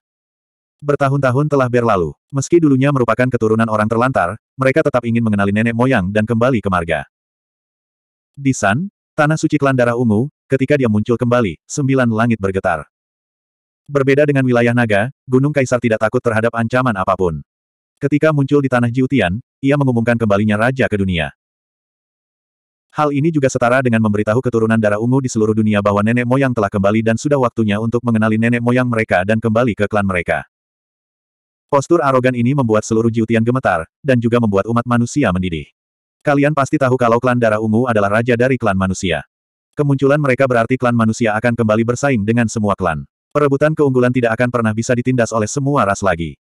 Bertahun-tahun telah berlalu. Meski dulunya merupakan keturunan orang terlantar, mereka tetap ingin mengenali nenek moyang dan kembali ke marga. Di San, Tanah Suci Klan Darah Ungu, ketika dia muncul kembali, sembilan langit bergetar. Berbeda dengan wilayah naga, Gunung Kaisar tidak takut terhadap ancaman apapun. Ketika muncul di Tanah Jiutian, ia mengumumkan kembalinya Raja ke dunia. Hal ini juga setara dengan memberitahu keturunan darah ungu di seluruh dunia bahwa nenek moyang telah kembali dan sudah waktunya untuk mengenali nenek moyang mereka dan kembali ke klan mereka. Postur arogan ini membuat seluruh Jiutian gemetar, dan juga membuat umat manusia mendidih. Kalian pasti tahu kalau klan darah ungu adalah raja dari klan manusia. Kemunculan mereka berarti klan manusia akan kembali bersaing dengan semua klan. Perebutan keunggulan tidak akan pernah bisa ditindas oleh semua ras lagi.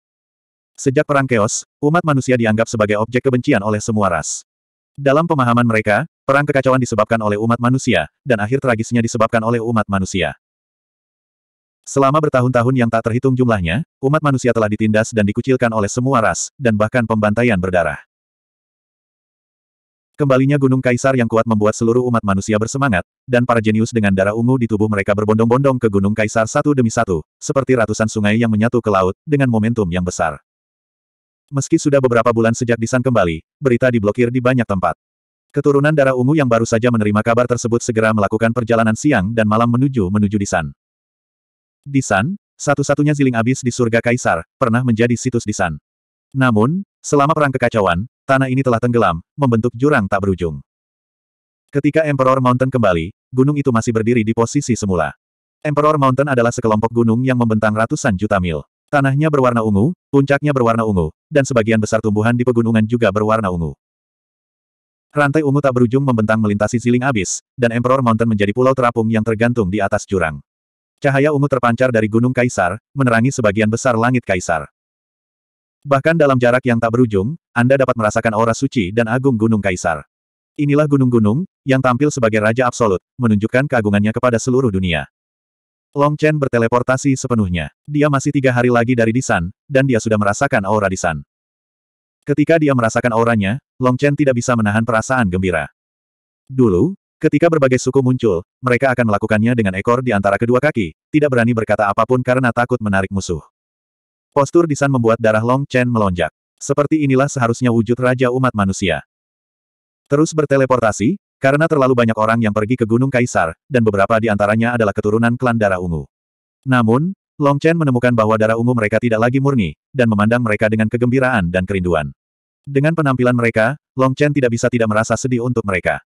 Sejak perang keos, umat manusia dianggap sebagai objek kebencian oleh semua ras. Dalam pemahaman mereka, perang kekacauan disebabkan oleh umat manusia, dan akhir tragisnya disebabkan oleh umat manusia. Selama bertahun-tahun yang tak terhitung jumlahnya, umat manusia telah ditindas dan dikucilkan oleh semua ras, dan bahkan pembantaian berdarah. Kembalinya Gunung Kaisar yang kuat membuat seluruh umat manusia bersemangat, dan para jenius dengan darah ungu di tubuh mereka berbondong-bondong ke Gunung Kaisar satu demi satu, seperti ratusan sungai yang menyatu ke laut, dengan momentum yang besar. Meski sudah beberapa bulan sejak Disan kembali, berita diblokir di banyak tempat. Keturunan darah ungu yang baru saja menerima kabar tersebut segera melakukan perjalanan siang dan malam menuju menuju Disan. Disan, satu-satunya ziling abis di surga kaisar, pernah menjadi situs Disan. Namun, selama perang kekacauan, tanah ini telah tenggelam, membentuk jurang tak berujung. Ketika Emperor Mountain kembali, gunung itu masih berdiri di posisi semula. Emperor Mountain adalah sekelompok gunung yang membentang ratusan juta mil. Tanahnya berwarna ungu, puncaknya berwarna ungu, dan sebagian besar tumbuhan di pegunungan juga berwarna ungu. Rantai ungu tak berujung membentang melintasi siling abis, dan Emperor Mountain menjadi pulau terapung yang tergantung di atas jurang. Cahaya ungu terpancar dari Gunung Kaisar, menerangi sebagian besar langit Kaisar. Bahkan dalam jarak yang tak berujung, Anda dapat merasakan aura suci dan agung Gunung Kaisar. Inilah gunung-gunung, yang tampil sebagai Raja Absolut, menunjukkan keagungannya kepada seluruh dunia. Long Chen berteleportasi sepenuhnya. Dia masih tiga hari lagi dari Disan, dan dia sudah merasakan aura Disan. Ketika dia merasakan auranya, Long Chen tidak bisa menahan perasaan gembira. Dulu, ketika berbagai suku muncul, mereka akan melakukannya dengan ekor di antara kedua kaki, tidak berani berkata apapun karena takut menarik musuh. Postur Disan membuat darah Long Chen melonjak. Seperti inilah seharusnya wujud Raja Umat Manusia. Terus berteleportasi, karena terlalu banyak orang yang pergi ke Gunung Kaisar, dan beberapa di antaranya adalah keturunan klan darah ungu. Namun, Long Chen menemukan bahwa darah ungu mereka tidak lagi murni, dan memandang mereka dengan kegembiraan dan kerinduan. Dengan penampilan mereka, Long Chen tidak bisa tidak merasa sedih untuk mereka.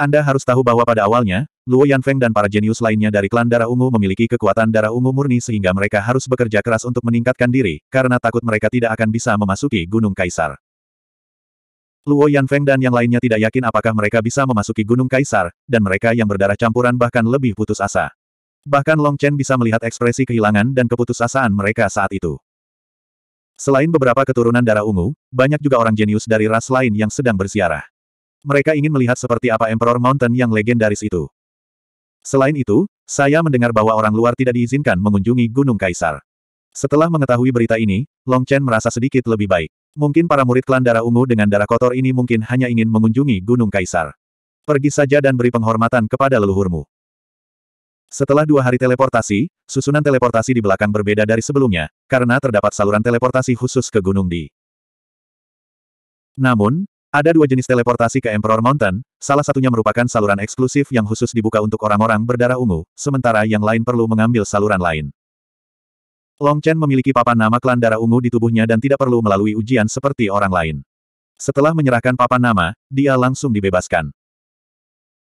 Anda harus tahu bahwa pada awalnya, Luo Yanfeng dan para jenius lainnya dari klan darah ungu memiliki kekuatan darah ungu murni sehingga mereka harus bekerja keras untuk meningkatkan diri, karena takut mereka tidak akan bisa memasuki Gunung Kaisar. Luo Yanfeng dan yang lainnya tidak yakin apakah mereka bisa memasuki Gunung Kaisar, dan mereka yang berdarah campuran bahkan lebih putus asa. Bahkan Long Chen bisa melihat ekspresi kehilangan dan keputusasaan mereka saat itu. Selain beberapa keturunan darah ungu, banyak juga orang jenius dari ras lain yang sedang bersiarah. Mereka ingin melihat seperti apa Emperor Mountain yang legendaris itu. Selain itu, saya mendengar bahwa orang luar tidak diizinkan mengunjungi Gunung Kaisar. Setelah mengetahui berita ini, Long Chen merasa sedikit lebih baik. Mungkin para murid klan darah ungu dengan darah kotor ini mungkin hanya ingin mengunjungi Gunung Kaisar. Pergi saja dan beri penghormatan kepada leluhurmu. Setelah dua hari teleportasi, susunan teleportasi di belakang berbeda dari sebelumnya, karena terdapat saluran teleportasi khusus ke Gunung Di. Namun, ada dua jenis teleportasi ke Emperor Mountain, salah satunya merupakan saluran eksklusif yang khusus dibuka untuk orang-orang berdarah ungu, sementara yang lain perlu mengambil saluran lain. Long Chen memiliki papan nama klan darah ungu di tubuhnya dan tidak perlu melalui ujian seperti orang lain. Setelah menyerahkan papan nama, dia langsung dibebaskan.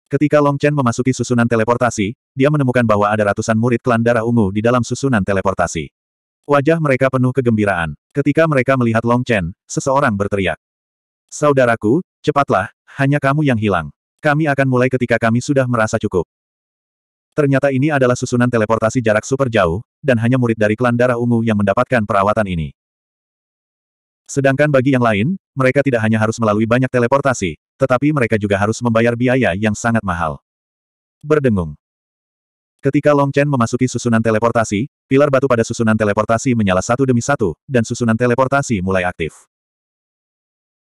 Ketika Long Chen memasuki susunan teleportasi, dia menemukan bahwa ada ratusan murid klan darah ungu di dalam susunan teleportasi. Wajah mereka penuh kegembiraan. Ketika mereka melihat Long Chen, seseorang berteriak. Saudaraku, cepatlah, hanya kamu yang hilang. Kami akan mulai ketika kami sudah merasa cukup. Ternyata ini adalah susunan teleportasi jarak super jauh, dan hanya murid dari klan darah ungu yang mendapatkan perawatan ini. Sedangkan bagi yang lain, mereka tidak hanya harus melalui banyak teleportasi, tetapi mereka juga harus membayar biaya yang sangat mahal. Berdengung. Ketika Long Chen memasuki susunan teleportasi, pilar batu pada susunan teleportasi menyala satu demi satu, dan susunan teleportasi mulai aktif.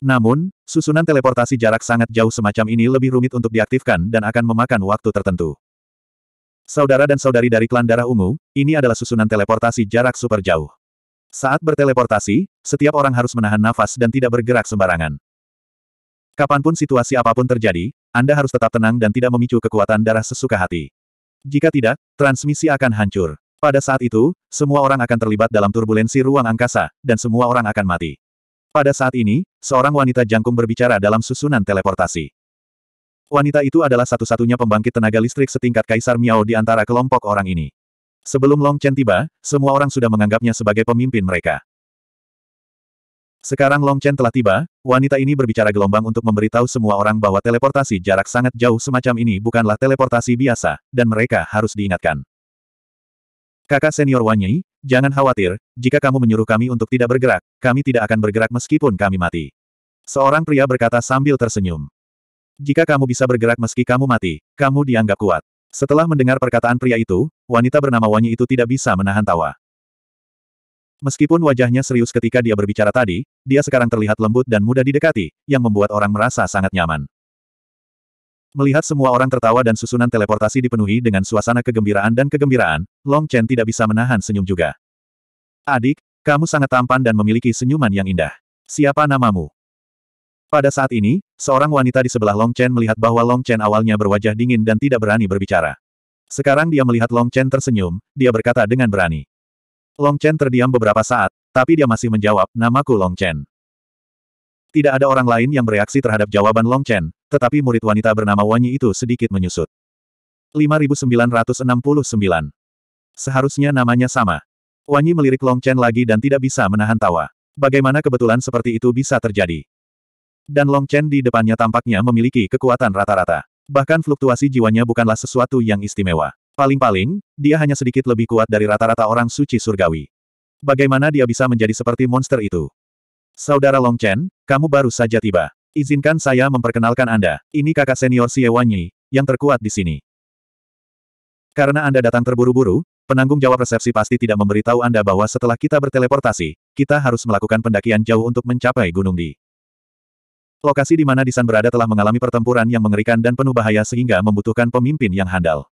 Namun, susunan teleportasi jarak sangat jauh semacam ini lebih rumit untuk diaktifkan dan akan memakan waktu tertentu. Saudara dan saudari dari klan darah ungu, ini adalah susunan teleportasi jarak super jauh. Saat berteleportasi, setiap orang harus menahan nafas dan tidak bergerak sembarangan. Kapanpun situasi apapun terjadi, Anda harus tetap tenang dan tidak memicu kekuatan darah sesuka hati. Jika tidak, transmisi akan hancur. Pada saat itu, semua orang akan terlibat dalam turbulensi ruang angkasa, dan semua orang akan mati. Pada saat ini, seorang wanita jangkung berbicara dalam susunan teleportasi. Wanita itu adalah satu-satunya pembangkit tenaga listrik setingkat Kaisar Miao di antara kelompok orang ini. Sebelum Long Chen tiba, semua orang sudah menganggapnya sebagai pemimpin mereka. Sekarang Long Chen telah tiba, wanita ini berbicara gelombang untuk memberitahu semua orang bahwa teleportasi jarak sangat jauh semacam ini bukanlah teleportasi biasa, dan mereka harus diingatkan. Kakak senior Wanyi, jangan khawatir, jika kamu menyuruh kami untuk tidak bergerak, kami tidak akan bergerak meskipun kami mati. Seorang pria berkata sambil tersenyum. Jika kamu bisa bergerak meski kamu mati, kamu dianggap kuat. Setelah mendengar perkataan pria itu, wanita bernama Wanyi itu tidak bisa menahan tawa. Meskipun wajahnya serius ketika dia berbicara tadi, dia sekarang terlihat lembut dan mudah didekati, yang membuat orang merasa sangat nyaman. Melihat semua orang tertawa dan susunan teleportasi dipenuhi dengan suasana kegembiraan dan kegembiraan, Long Chen tidak bisa menahan senyum juga. Adik, kamu sangat tampan dan memiliki senyuman yang indah. Siapa namamu? Pada saat ini, seorang wanita di sebelah Long Chen melihat bahwa Long Chen awalnya berwajah dingin dan tidak berani berbicara. Sekarang dia melihat Long Chen tersenyum, dia berkata dengan berani. Long Chen terdiam beberapa saat, tapi dia masih menjawab, namaku Long Chen. Tidak ada orang lain yang bereaksi terhadap jawaban Long Chen, tetapi murid wanita bernama Wanyi itu sedikit menyusut. 5969. Seharusnya namanya sama. Wanyi melirik Long Chen lagi dan tidak bisa menahan tawa. Bagaimana kebetulan seperti itu bisa terjadi? Dan Long Chen di depannya tampaknya memiliki kekuatan rata-rata. Bahkan fluktuasi jiwanya bukanlah sesuatu yang istimewa. Paling-paling, dia hanya sedikit lebih kuat dari rata-rata orang suci surgawi. Bagaimana dia bisa menjadi seperti monster itu? Saudara Long Chen, kamu baru saja tiba. Izinkan saya memperkenalkan Anda. Ini kakak senior Xie Wanyi, yang terkuat di sini. Karena Anda datang terburu-buru, penanggung jawab resepsi pasti tidak memberitahu Anda bahwa setelah kita berteleportasi, kita harus melakukan pendakian jauh untuk mencapai Gunung Di. Lokasi di mana Disan berada telah mengalami pertempuran yang mengerikan dan penuh bahaya sehingga membutuhkan pemimpin yang handal.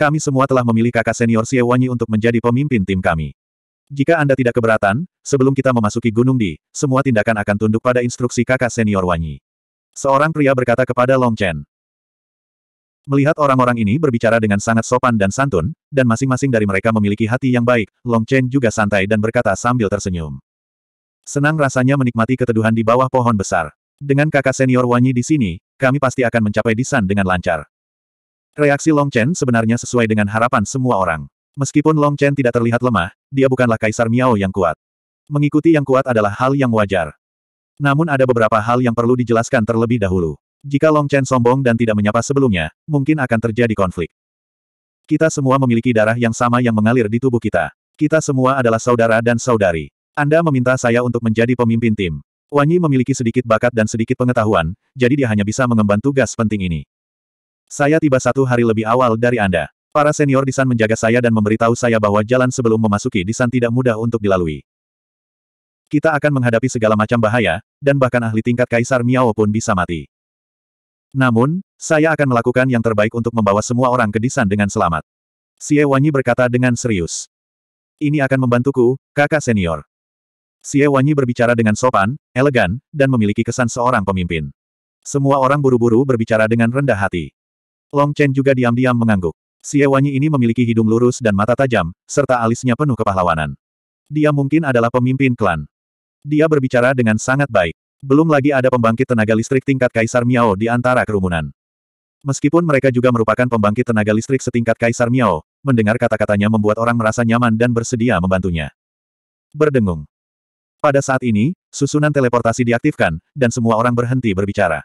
Kami semua telah memilih kakak senior Xie Wanyi untuk menjadi pemimpin tim kami. Jika Anda tidak keberatan, sebelum kita memasuki Gunung Di, semua tindakan akan tunduk pada instruksi kakak senior Wanyi. Seorang pria berkata kepada Long Chen. Melihat orang-orang ini berbicara dengan sangat sopan dan santun, dan masing-masing dari mereka memiliki hati yang baik, Long Chen juga santai dan berkata sambil tersenyum. Senang rasanya menikmati keteduhan di bawah pohon besar. Dengan kakak senior Wanyi di sini, kami pasti akan mencapai desain dengan lancar. Reaksi Long Chen sebenarnya sesuai dengan harapan semua orang. Meskipun Long Chen tidak terlihat lemah, dia bukanlah Kaisar Miao yang kuat. Mengikuti yang kuat adalah hal yang wajar. Namun ada beberapa hal yang perlu dijelaskan terlebih dahulu. Jika Long Chen sombong dan tidak menyapa sebelumnya, mungkin akan terjadi konflik. Kita semua memiliki darah yang sama yang mengalir di tubuh kita. Kita semua adalah saudara dan saudari. Anda meminta saya untuk menjadi pemimpin tim. Wanyi memiliki sedikit bakat dan sedikit pengetahuan, jadi dia hanya bisa mengemban tugas penting ini. Saya tiba satu hari lebih awal dari Anda. Para senior di menjaga saya dan memberitahu saya bahwa jalan sebelum memasuki di tidak mudah untuk dilalui. Kita akan menghadapi segala macam bahaya, dan bahkan ahli tingkat Kaisar Miao pun bisa mati. Namun, saya akan melakukan yang terbaik untuk membawa semua orang ke Disan dengan selamat. Xie Wanyi berkata dengan serius. Ini akan membantuku, kakak senior. Xie Wanyi berbicara dengan sopan, elegan, dan memiliki kesan seorang pemimpin. Semua orang buru-buru berbicara dengan rendah hati. Long Chen juga diam-diam mengangguk. Xie Wanyi ini memiliki hidung lurus dan mata tajam, serta alisnya penuh kepahlawanan. Dia mungkin adalah pemimpin klan. Dia berbicara dengan sangat baik. Belum lagi ada pembangkit tenaga listrik tingkat Kaisar Miao di antara kerumunan. Meskipun mereka juga merupakan pembangkit tenaga listrik setingkat Kaisar Miao, mendengar kata-katanya membuat orang merasa nyaman dan bersedia membantunya. Berdengung. Pada saat ini, susunan teleportasi diaktifkan, dan semua orang berhenti berbicara.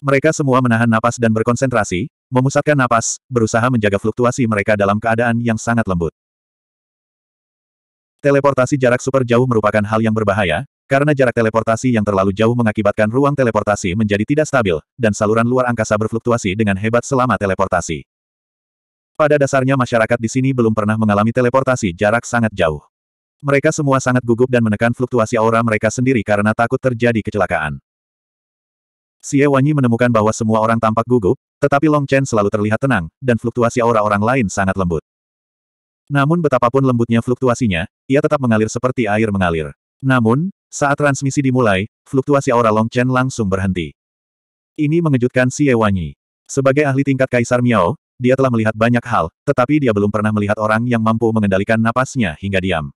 Mereka semua menahan napas dan berkonsentrasi, memusatkan napas, berusaha menjaga fluktuasi mereka dalam keadaan yang sangat lembut. Teleportasi jarak super jauh merupakan hal yang berbahaya, karena jarak teleportasi yang terlalu jauh mengakibatkan ruang teleportasi menjadi tidak stabil, dan saluran luar angkasa berfluktuasi dengan hebat selama teleportasi. Pada dasarnya masyarakat di sini belum pernah mengalami teleportasi jarak sangat jauh. Mereka semua sangat gugup dan menekan fluktuasi aura mereka sendiri karena takut terjadi kecelakaan. Xie Wanyi menemukan bahwa semua orang tampak gugup, tetapi Long Chen selalu terlihat tenang, dan fluktuasi aura orang lain sangat lembut. Namun betapapun lembutnya fluktuasinya, ia tetap mengalir seperti air mengalir. Namun, saat transmisi dimulai, fluktuasi aura Long Chen langsung berhenti. Ini mengejutkan Xie Wanyi. Sebagai ahli tingkat Kaisar Miao, dia telah melihat banyak hal, tetapi dia belum pernah melihat orang yang mampu mengendalikan napasnya hingga diam.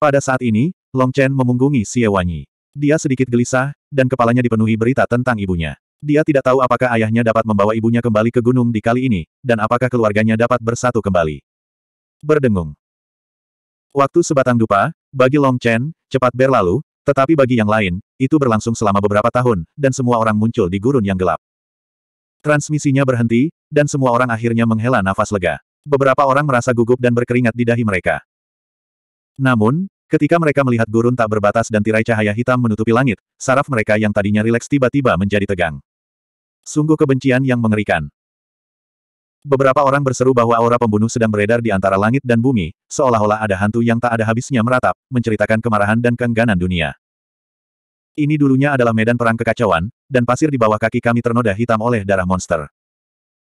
Pada saat ini, Long Chen memunggungi Xie Wanyi. Dia sedikit gelisah, dan kepalanya dipenuhi berita tentang ibunya. Dia tidak tahu apakah ayahnya dapat membawa ibunya kembali ke gunung di kali ini, dan apakah keluarganya dapat bersatu kembali. Berdengung. Waktu sebatang dupa, bagi Long Chen, cepat berlalu, tetapi bagi yang lain, itu berlangsung selama beberapa tahun, dan semua orang muncul di gurun yang gelap. Transmisinya berhenti, dan semua orang akhirnya menghela nafas lega. Beberapa orang merasa gugup dan berkeringat di dahi mereka. Namun, ketika mereka melihat gurun tak berbatas dan tirai cahaya hitam menutupi langit, saraf mereka yang tadinya rileks tiba-tiba menjadi tegang. Sungguh kebencian yang mengerikan. Beberapa orang berseru bahwa aura pembunuh sedang beredar di antara langit dan bumi, seolah-olah ada hantu yang tak ada habisnya meratap, menceritakan kemarahan dan keengganan dunia. Ini dulunya adalah medan perang kekacauan, dan pasir di bawah kaki kami ternoda hitam oleh darah monster.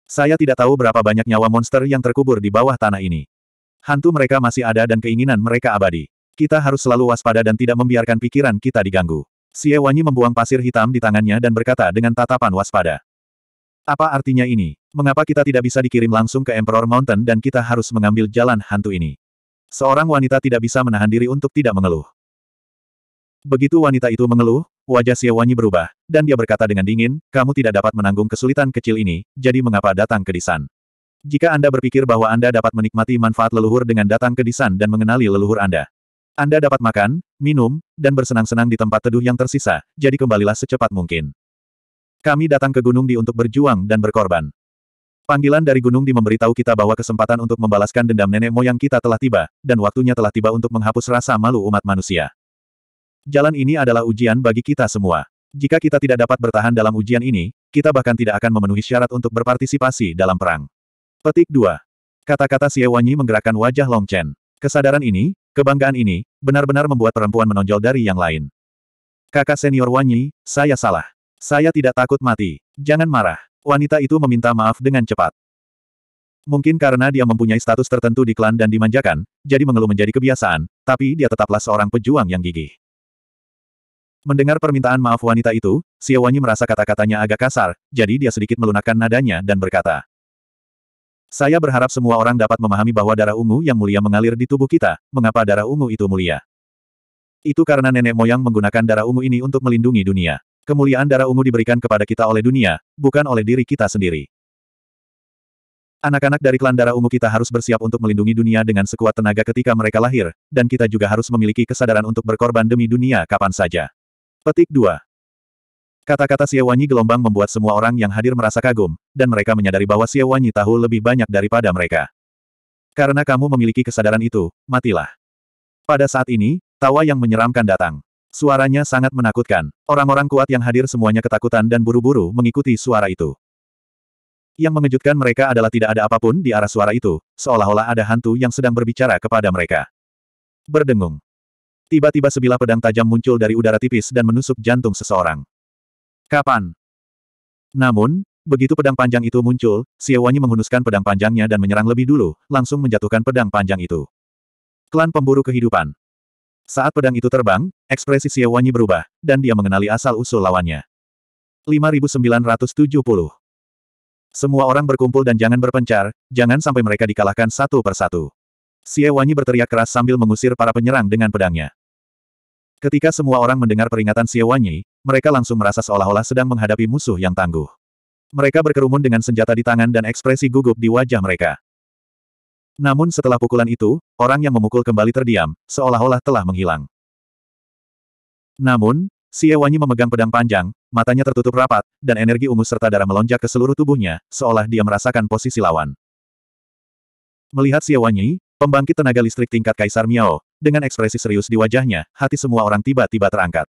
Saya tidak tahu berapa banyak nyawa monster yang terkubur di bawah tanah ini. Hantu mereka masih ada dan keinginan mereka abadi. Kita harus selalu waspada dan tidak membiarkan pikiran kita diganggu. Xie Wanyi membuang pasir hitam di tangannya dan berkata dengan tatapan waspada. Apa artinya ini? Mengapa kita tidak bisa dikirim langsung ke Emperor Mountain dan kita harus mengambil jalan hantu ini? Seorang wanita tidak bisa menahan diri untuk tidak mengeluh. Begitu wanita itu mengeluh, wajah Xie Wanyi berubah, dan dia berkata dengan dingin, kamu tidak dapat menanggung kesulitan kecil ini, jadi mengapa datang ke Disan? Jika Anda berpikir bahwa Anda dapat menikmati manfaat leluhur dengan datang ke Disan dan mengenali leluhur Anda, Anda dapat makan, minum, dan bersenang-senang di tempat teduh yang tersisa, jadi kembalilah secepat mungkin. Kami datang ke Gunung Di untuk berjuang dan berkorban. Panggilan dari Gunung Di memberitahu kita bahwa kesempatan untuk membalaskan dendam nenek moyang kita telah tiba, dan waktunya telah tiba untuk menghapus rasa malu umat manusia. Jalan ini adalah ujian bagi kita semua. Jika kita tidak dapat bertahan dalam ujian ini, kita bahkan tidak akan memenuhi syarat untuk berpartisipasi dalam perang. Petik 2. Kata-kata Wanyi menggerakkan wajah Long Chen. Kesadaran ini, kebanggaan ini, benar-benar membuat perempuan menonjol dari yang lain. Kakak senior Wanyi, saya salah. Saya tidak takut mati. Jangan marah. Wanita itu meminta maaf dengan cepat. Mungkin karena dia mempunyai status tertentu di klan dan dimanjakan, jadi mengeluh menjadi kebiasaan, tapi dia tetaplah seorang pejuang yang gigih. Mendengar permintaan maaf wanita itu, Wanyi merasa kata-katanya agak kasar, jadi dia sedikit melunakkan nadanya dan berkata, saya berharap semua orang dapat memahami bahwa darah ungu yang mulia mengalir di tubuh kita, mengapa darah ungu itu mulia. Itu karena nenek moyang menggunakan darah ungu ini untuk melindungi dunia. Kemuliaan darah ungu diberikan kepada kita oleh dunia, bukan oleh diri kita sendiri. Anak-anak dari klan darah ungu kita harus bersiap untuk melindungi dunia dengan sekuat tenaga ketika mereka lahir, dan kita juga harus memiliki kesadaran untuk berkorban demi dunia kapan saja. Petik 2. Kata-kata Siewanyi gelombang membuat semua orang yang hadir merasa kagum, dan mereka menyadari bahwa Siewanyi tahu lebih banyak daripada mereka. Karena kamu memiliki kesadaran itu, matilah. Pada saat ini, tawa yang menyeramkan datang. Suaranya sangat menakutkan. Orang-orang kuat yang hadir semuanya ketakutan dan buru-buru mengikuti suara itu. Yang mengejutkan mereka adalah tidak ada apapun di arah suara itu, seolah-olah ada hantu yang sedang berbicara kepada mereka. Berdengung. Tiba-tiba sebilah pedang tajam muncul dari udara tipis dan menusuk jantung seseorang. Kapan? Namun, begitu pedang panjang itu muncul, Siewanyi menghunuskan pedang panjangnya dan menyerang lebih dulu, langsung menjatuhkan pedang panjang itu. Klan pemburu kehidupan. Saat pedang itu terbang, ekspresi Siewanyi berubah, dan dia mengenali asal-usul lawannya. 5970 Semua orang berkumpul dan jangan berpencar, jangan sampai mereka dikalahkan satu persatu. Siewanyi berteriak keras sambil mengusir para penyerang dengan pedangnya. Ketika semua orang mendengar peringatan Siewanyi, mereka langsung merasa seolah-olah sedang menghadapi musuh yang tangguh. Mereka berkerumun dengan senjata di tangan dan ekspresi gugup di wajah mereka. Namun setelah pukulan itu, orang yang memukul kembali terdiam, seolah-olah telah menghilang. Namun, Xie Wanyi memegang pedang panjang, matanya tertutup rapat, dan energi ungu serta darah melonjak ke seluruh tubuhnya, seolah dia merasakan posisi lawan. Melihat Xie Wanyi, pembangkit tenaga listrik tingkat Kaisar Miao, dengan ekspresi serius di wajahnya, hati semua orang tiba-tiba terangkat.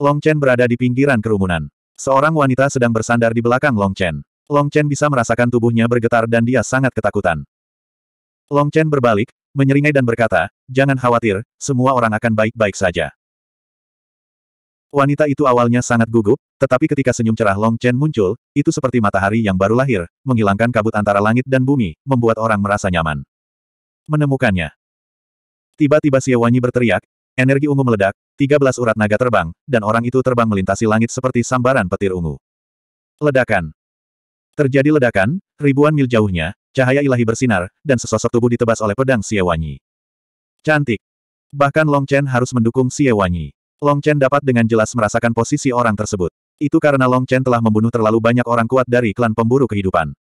Long Chen berada di pinggiran kerumunan. Seorang wanita sedang bersandar di belakang Long Chen. Long Chen bisa merasakan tubuhnya bergetar dan dia sangat ketakutan. Long Chen berbalik, menyeringai dan berkata, jangan khawatir, semua orang akan baik-baik saja. Wanita itu awalnya sangat gugup, tetapi ketika senyum cerah Long Chen muncul, itu seperti matahari yang baru lahir, menghilangkan kabut antara langit dan bumi, membuat orang merasa nyaman. Menemukannya. Tiba-tiba Wanyi berteriak, Energi ungu meledak, 13 urat naga terbang, dan orang itu terbang melintasi langit seperti sambaran petir ungu. Ledakan. Terjadi ledakan, ribuan mil jauhnya, cahaya ilahi bersinar, dan sesosok tubuh ditebas oleh pedang Xie Wanyi. Cantik. Bahkan Long Chen harus mendukung Xie Wanyi. Long Chen dapat dengan jelas merasakan posisi orang tersebut. Itu karena Long Chen telah membunuh terlalu banyak orang kuat dari klan pemburu kehidupan.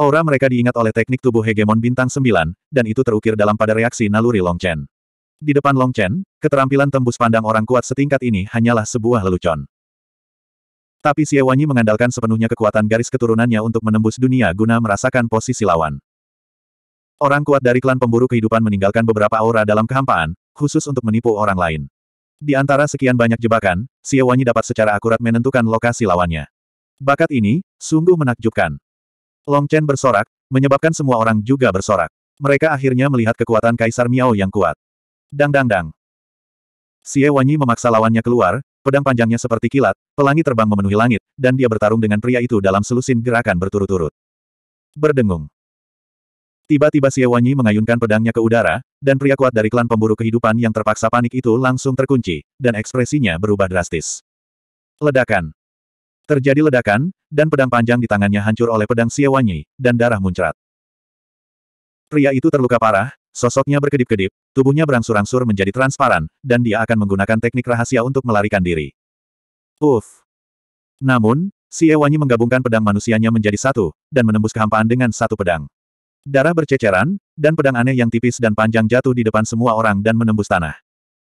Aura mereka diingat oleh teknik tubuh hegemon bintang 9, dan itu terukir dalam pada reaksi naluri Long Chen. Di depan Long Chen, keterampilan tembus pandang orang kuat setingkat ini hanyalah sebuah lelucon. Tapi Xie Wanyi mengandalkan sepenuhnya kekuatan garis keturunannya untuk menembus dunia guna merasakan posisi lawan. Orang kuat dari klan pemburu kehidupan meninggalkan beberapa aura dalam kehampaan, khusus untuk menipu orang lain. Di antara sekian banyak jebakan, Xie Wanyi dapat secara akurat menentukan lokasi lawannya. Bakat ini, sungguh menakjubkan. Long Chen bersorak, menyebabkan semua orang juga bersorak. Mereka akhirnya melihat kekuatan Kaisar Miao yang kuat. Dang-dang-dang. Xie Wanyi memaksa lawannya keluar, pedang panjangnya seperti kilat, pelangi terbang memenuhi langit, dan dia bertarung dengan pria itu dalam selusin gerakan berturut-turut. Berdengung. Tiba-tiba Xie Wanyi mengayunkan pedangnya ke udara, dan pria kuat dari klan pemburu kehidupan yang terpaksa panik itu langsung terkunci, dan ekspresinya berubah drastis. Ledakan. Terjadi ledakan, dan pedang panjang di tangannya hancur oleh pedang Xie Wanyi, dan darah muncrat. Pria itu terluka parah, Sosoknya berkedip-kedip, tubuhnya berangsur-angsur menjadi transparan, dan dia akan menggunakan teknik rahasia untuk melarikan diri. Uff! Namun, si Ewanyi menggabungkan pedang manusianya menjadi satu, dan menembus kehampaan dengan satu pedang. Darah berceceran, dan pedang aneh yang tipis dan panjang jatuh di depan semua orang dan menembus tanah.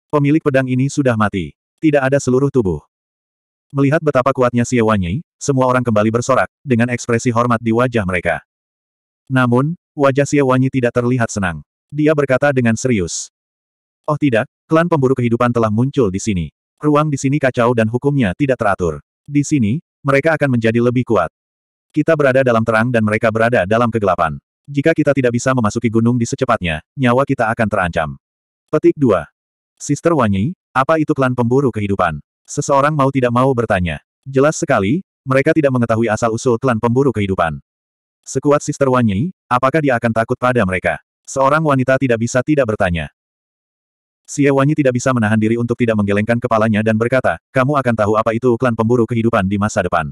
Pemilik pedang ini sudah mati. Tidak ada seluruh tubuh. Melihat betapa kuatnya si Ewanyi, semua orang kembali bersorak, dengan ekspresi hormat di wajah mereka. Namun, wajah si Ewanyi tidak terlihat senang. Dia berkata dengan serius. Oh tidak, klan pemburu kehidupan telah muncul di sini. Ruang di sini kacau dan hukumnya tidak teratur. Di sini, mereka akan menjadi lebih kuat. Kita berada dalam terang dan mereka berada dalam kegelapan. Jika kita tidak bisa memasuki gunung di secepatnya, nyawa kita akan terancam. Petik 2. Sister Wanyi, apa itu klan pemburu kehidupan? Seseorang mau tidak mau bertanya. Jelas sekali, mereka tidak mengetahui asal-usul klan pemburu kehidupan. Sekuat Sister Wanyi, apakah dia akan takut pada mereka? Seorang wanita tidak bisa tidak bertanya. Wanyi tidak bisa menahan diri untuk tidak menggelengkan kepalanya dan berkata, kamu akan tahu apa itu klan pemburu kehidupan di masa depan.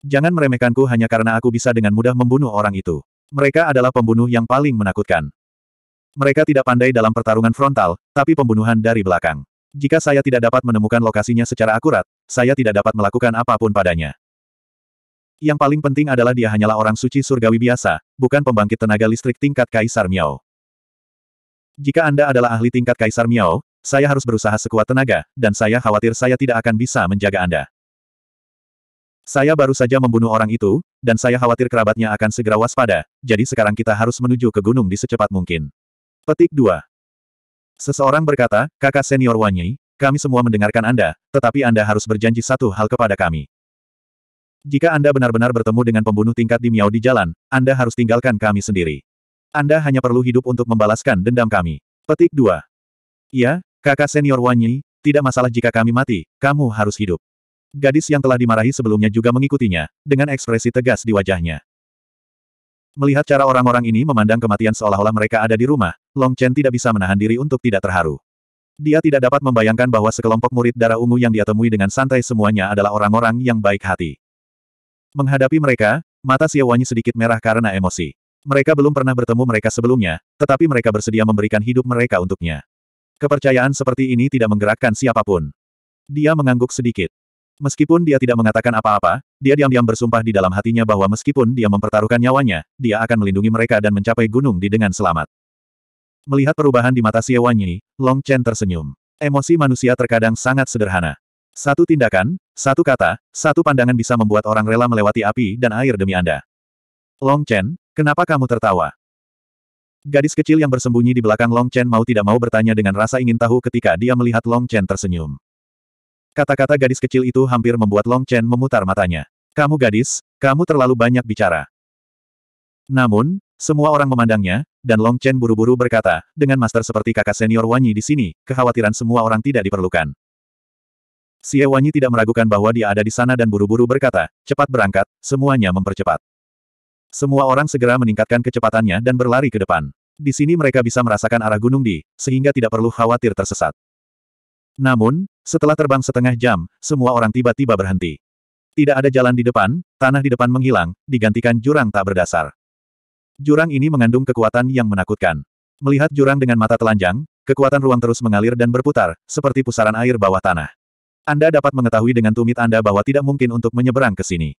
Jangan meremehkanku hanya karena aku bisa dengan mudah membunuh orang itu. Mereka adalah pembunuh yang paling menakutkan. Mereka tidak pandai dalam pertarungan frontal, tapi pembunuhan dari belakang. Jika saya tidak dapat menemukan lokasinya secara akurat, saya tidak dapat melakukan apapun padanya. Yang paling penting adalah dia hanyalah orang suci surgawi biasa, bukan pembangkit tenaga listrik tingkat Kaisar Miao. Jika Anda adalah ahli tingkat Kaisar Miao, saya harus berusaha sekuat tenaga, dan saya khawatir saya tidak akan bisa menjaga Anda. Saya baru saja membunuh orang itu, dan saya khawatir kerabatnya akan segera waspada, jadi sekarang kita harus menuju ke gunung di secepat mungkin. Petik 2. Seseorang berkata, kakak senior Wanyi, kami semua mendengarkan Anda, tetapi Anda harus berjanji satu hal kepada kami. Jika Anda benar-benar bertemu dengan pembunuh tingkat di Miao di jalan, Anda harus tinggalkan kami sendiri. Anda hanya perlu hidup untuk membalaskan dendam kami. Petik 2. Iya, kakak senior Wanyi, tidak masalah jika kami mati, kamu harus hidup. Gadis yang telah dimarahi sebelumnya juga mengikutinya, dengan ekspresi tegas di wajahnya. Melihat cara orang-orang ini memandang kematian seolah-olah mereka ada di rumah, Long Chen tidak bisa menahan diri untuk tidak terharu. Dia tidak dapat membayangkan bahwa sekelompok murid darah ungu yang dia temui dengan santai semuanya adalah orang-orang yang baik hati. Menghadapi mereka, mata Xiaowanyi sedikit merah karena emosi. Mereka belum pernah bertemu mereka sebelumnya, tetapi mereka bersedia memberikan hidup mereka untuknya. Kepercayaan seperti ini tidak menggerakkan siapapun. Dia mengangguk sedikit. Meskipun dia tidak mengatakan apa-apa, dia diam-diam bersumpah di dalam hatinya bahwa meskipun dia mempertaruhkan nyawanya, dia akan melindungi mereka dan mencapai gunung di dengan selamat. Melihat perubahan di mata Xie Long Chen tersenyum. Emosi manusia terkadang sangat sederhana. Satu tindakan, satu kata, satu pandangan bisa membuat orang rela melewati api dan air demi Anda. Long Chen, kenapa kamu tertawa? Gadis kecil yang bersembunyi di belakang Long Chen mau tidak mau bertanya dengan rasa ingin tahu ketika dia melihat Long Chen tersenyum. Kata-kata gadis kecil itu hampir membuat Long Chen memutar matanya. Kamu gadis, kamu terlalu banyak bicara. Namun, semua orang memandangnya, dan Long Chen buru-buru berkata, dengan master seperti kakak senior Wanyi di sini, kekhawatiran semua orang tidak diperlukan. Si Wanyi tidak meragukan bahwa dia ada di sana dan buru-buru berkata, cepat berangkat, semuanya mempercepat. Semua orang segera meningkatkan kecepatannya dan berlari ke depan. Di sini mereka bisa merasakan arah gunung di, sehingga tidak perlu khawatir tersesat. Namun, setelah terbang setengah jam, semua orang tiba-tiba berhenti. Tidak ada jalan di depan, tanah di depan menghilang, digantikan jurang tak berdasar. Jurang ini mengandung kekuatan yang menakutkan. Melihat jurang dengan mata telanjang, kekuatan ruang terus mengalir dan berputar, seperti pusaran air bawah tanah. Anda dapat mengetahui dengan tumit Anda bahwa tidak mungkin untuk menyeberang ke sini.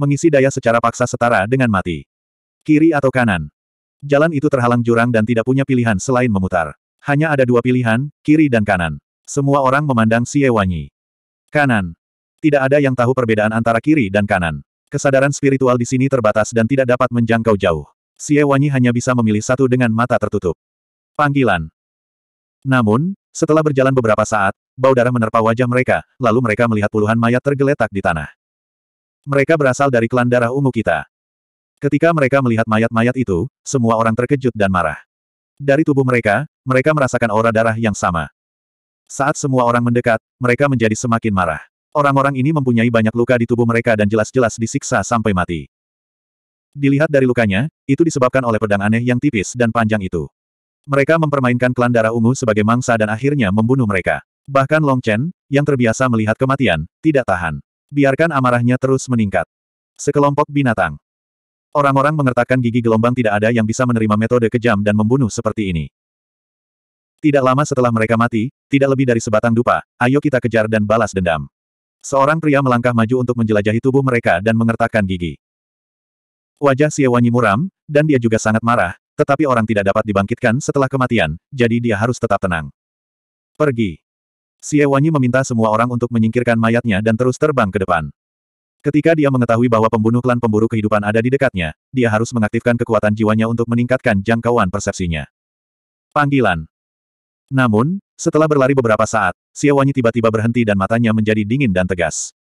Mengisi daya secara paksa setara dengan mati. Kiri atau kanan. Jalan itu terhalang jurang dan tidak punya pilihan selain memutar. Hanya ada dua pilihan, kiri dan kanan. Semua orang memandang Xie Wanyi. Kanan. Tidak ada yang tahu perbedaan antara kiri dan kanan. Kesadaran spiritual di sini terbatas dan tidak dapat menjangkau jauh. Xie Wanyi hanya bisa memilih satu dengan mata tertutup. Panggilan. Namun, setelah berjalan beberapa saat, bau darah menerpa wajah mereka, lalu mereka melihat puluhan mayat tergeletak di tanah. Mereka berasal dari klan darah ungu kita. Ketika mereka melihat mayat-mayat itu, semua orang terkejut dan marah. Dari tubuh mereka, mereka merasakan aura darah yang sama. Saat semua orang mendekat, mereka menjadi semakin marah. Orang-orang ini mempunyai banyak luka di tubuh mereka dan jelas-jelas disiksa sampai mati. Dilihat dari lukanya, itu disebabkan oleh pedang aneh yang tipis dan panjang itu. Mereka mempermainkan klan darah ungu sebagai mangsa dan akhirnya membunuh mereka. Bahkan Long Chen, yang terbiasa melihat kematian, tidak tahan. Biarkan amarahnya terus meningkat. Sekelompok binatang. Orang-orang mengertakkan gigi gelombang tidak ada yang bisa menerima metode kejam dan membunuh seperti ini. Tidak lama setelah mereka mati, tidak lebih dari sebatang dupa, ayo kita kejar dan balas dendam. Seorang pria melangkah maju untuk menjelajahi tubuh mereka dan mengertakkan gigi. Wajah Siewanyi muram, dan dia juga sangat marah, tetapi orang tidak dapat dibangkitkan setelah kematian, jadi dia harus tetap tenang. Pergi. Xie Wanyi meminta semua orang untuk menyingkirkan mayatnya dan terus terbang ke depan. Ketika dia mengetahui bahwa pembunuh klan pemburu kehidupan ada di dekatnya, dia harus mengaktifkan kekuatan jiwanya untuk meningkatkan jangkauan persepsinya. Panggilan. Namun, setelah berlari beberapa saat, Xie Wanyi tiba-tiba berhenti dan matanya menjadi dingin dan tegas.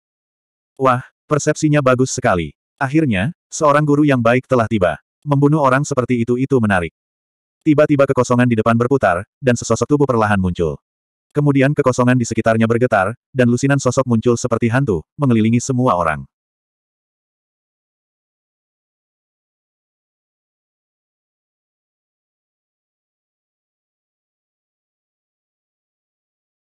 Wah, persepsinya bagus sekali. Akhirnya, seorang guru yang baik telah tiba. Membunuh orang seperti itu itu menarik. Tiba-tiba kekosongan di depan berputar, dan sesosok tubuh perlahan muncul. Kemudian kekosongan di sekitarnya bergetar, dan lusinan sosok muncul seperti hantu, mengelilingi semua orang.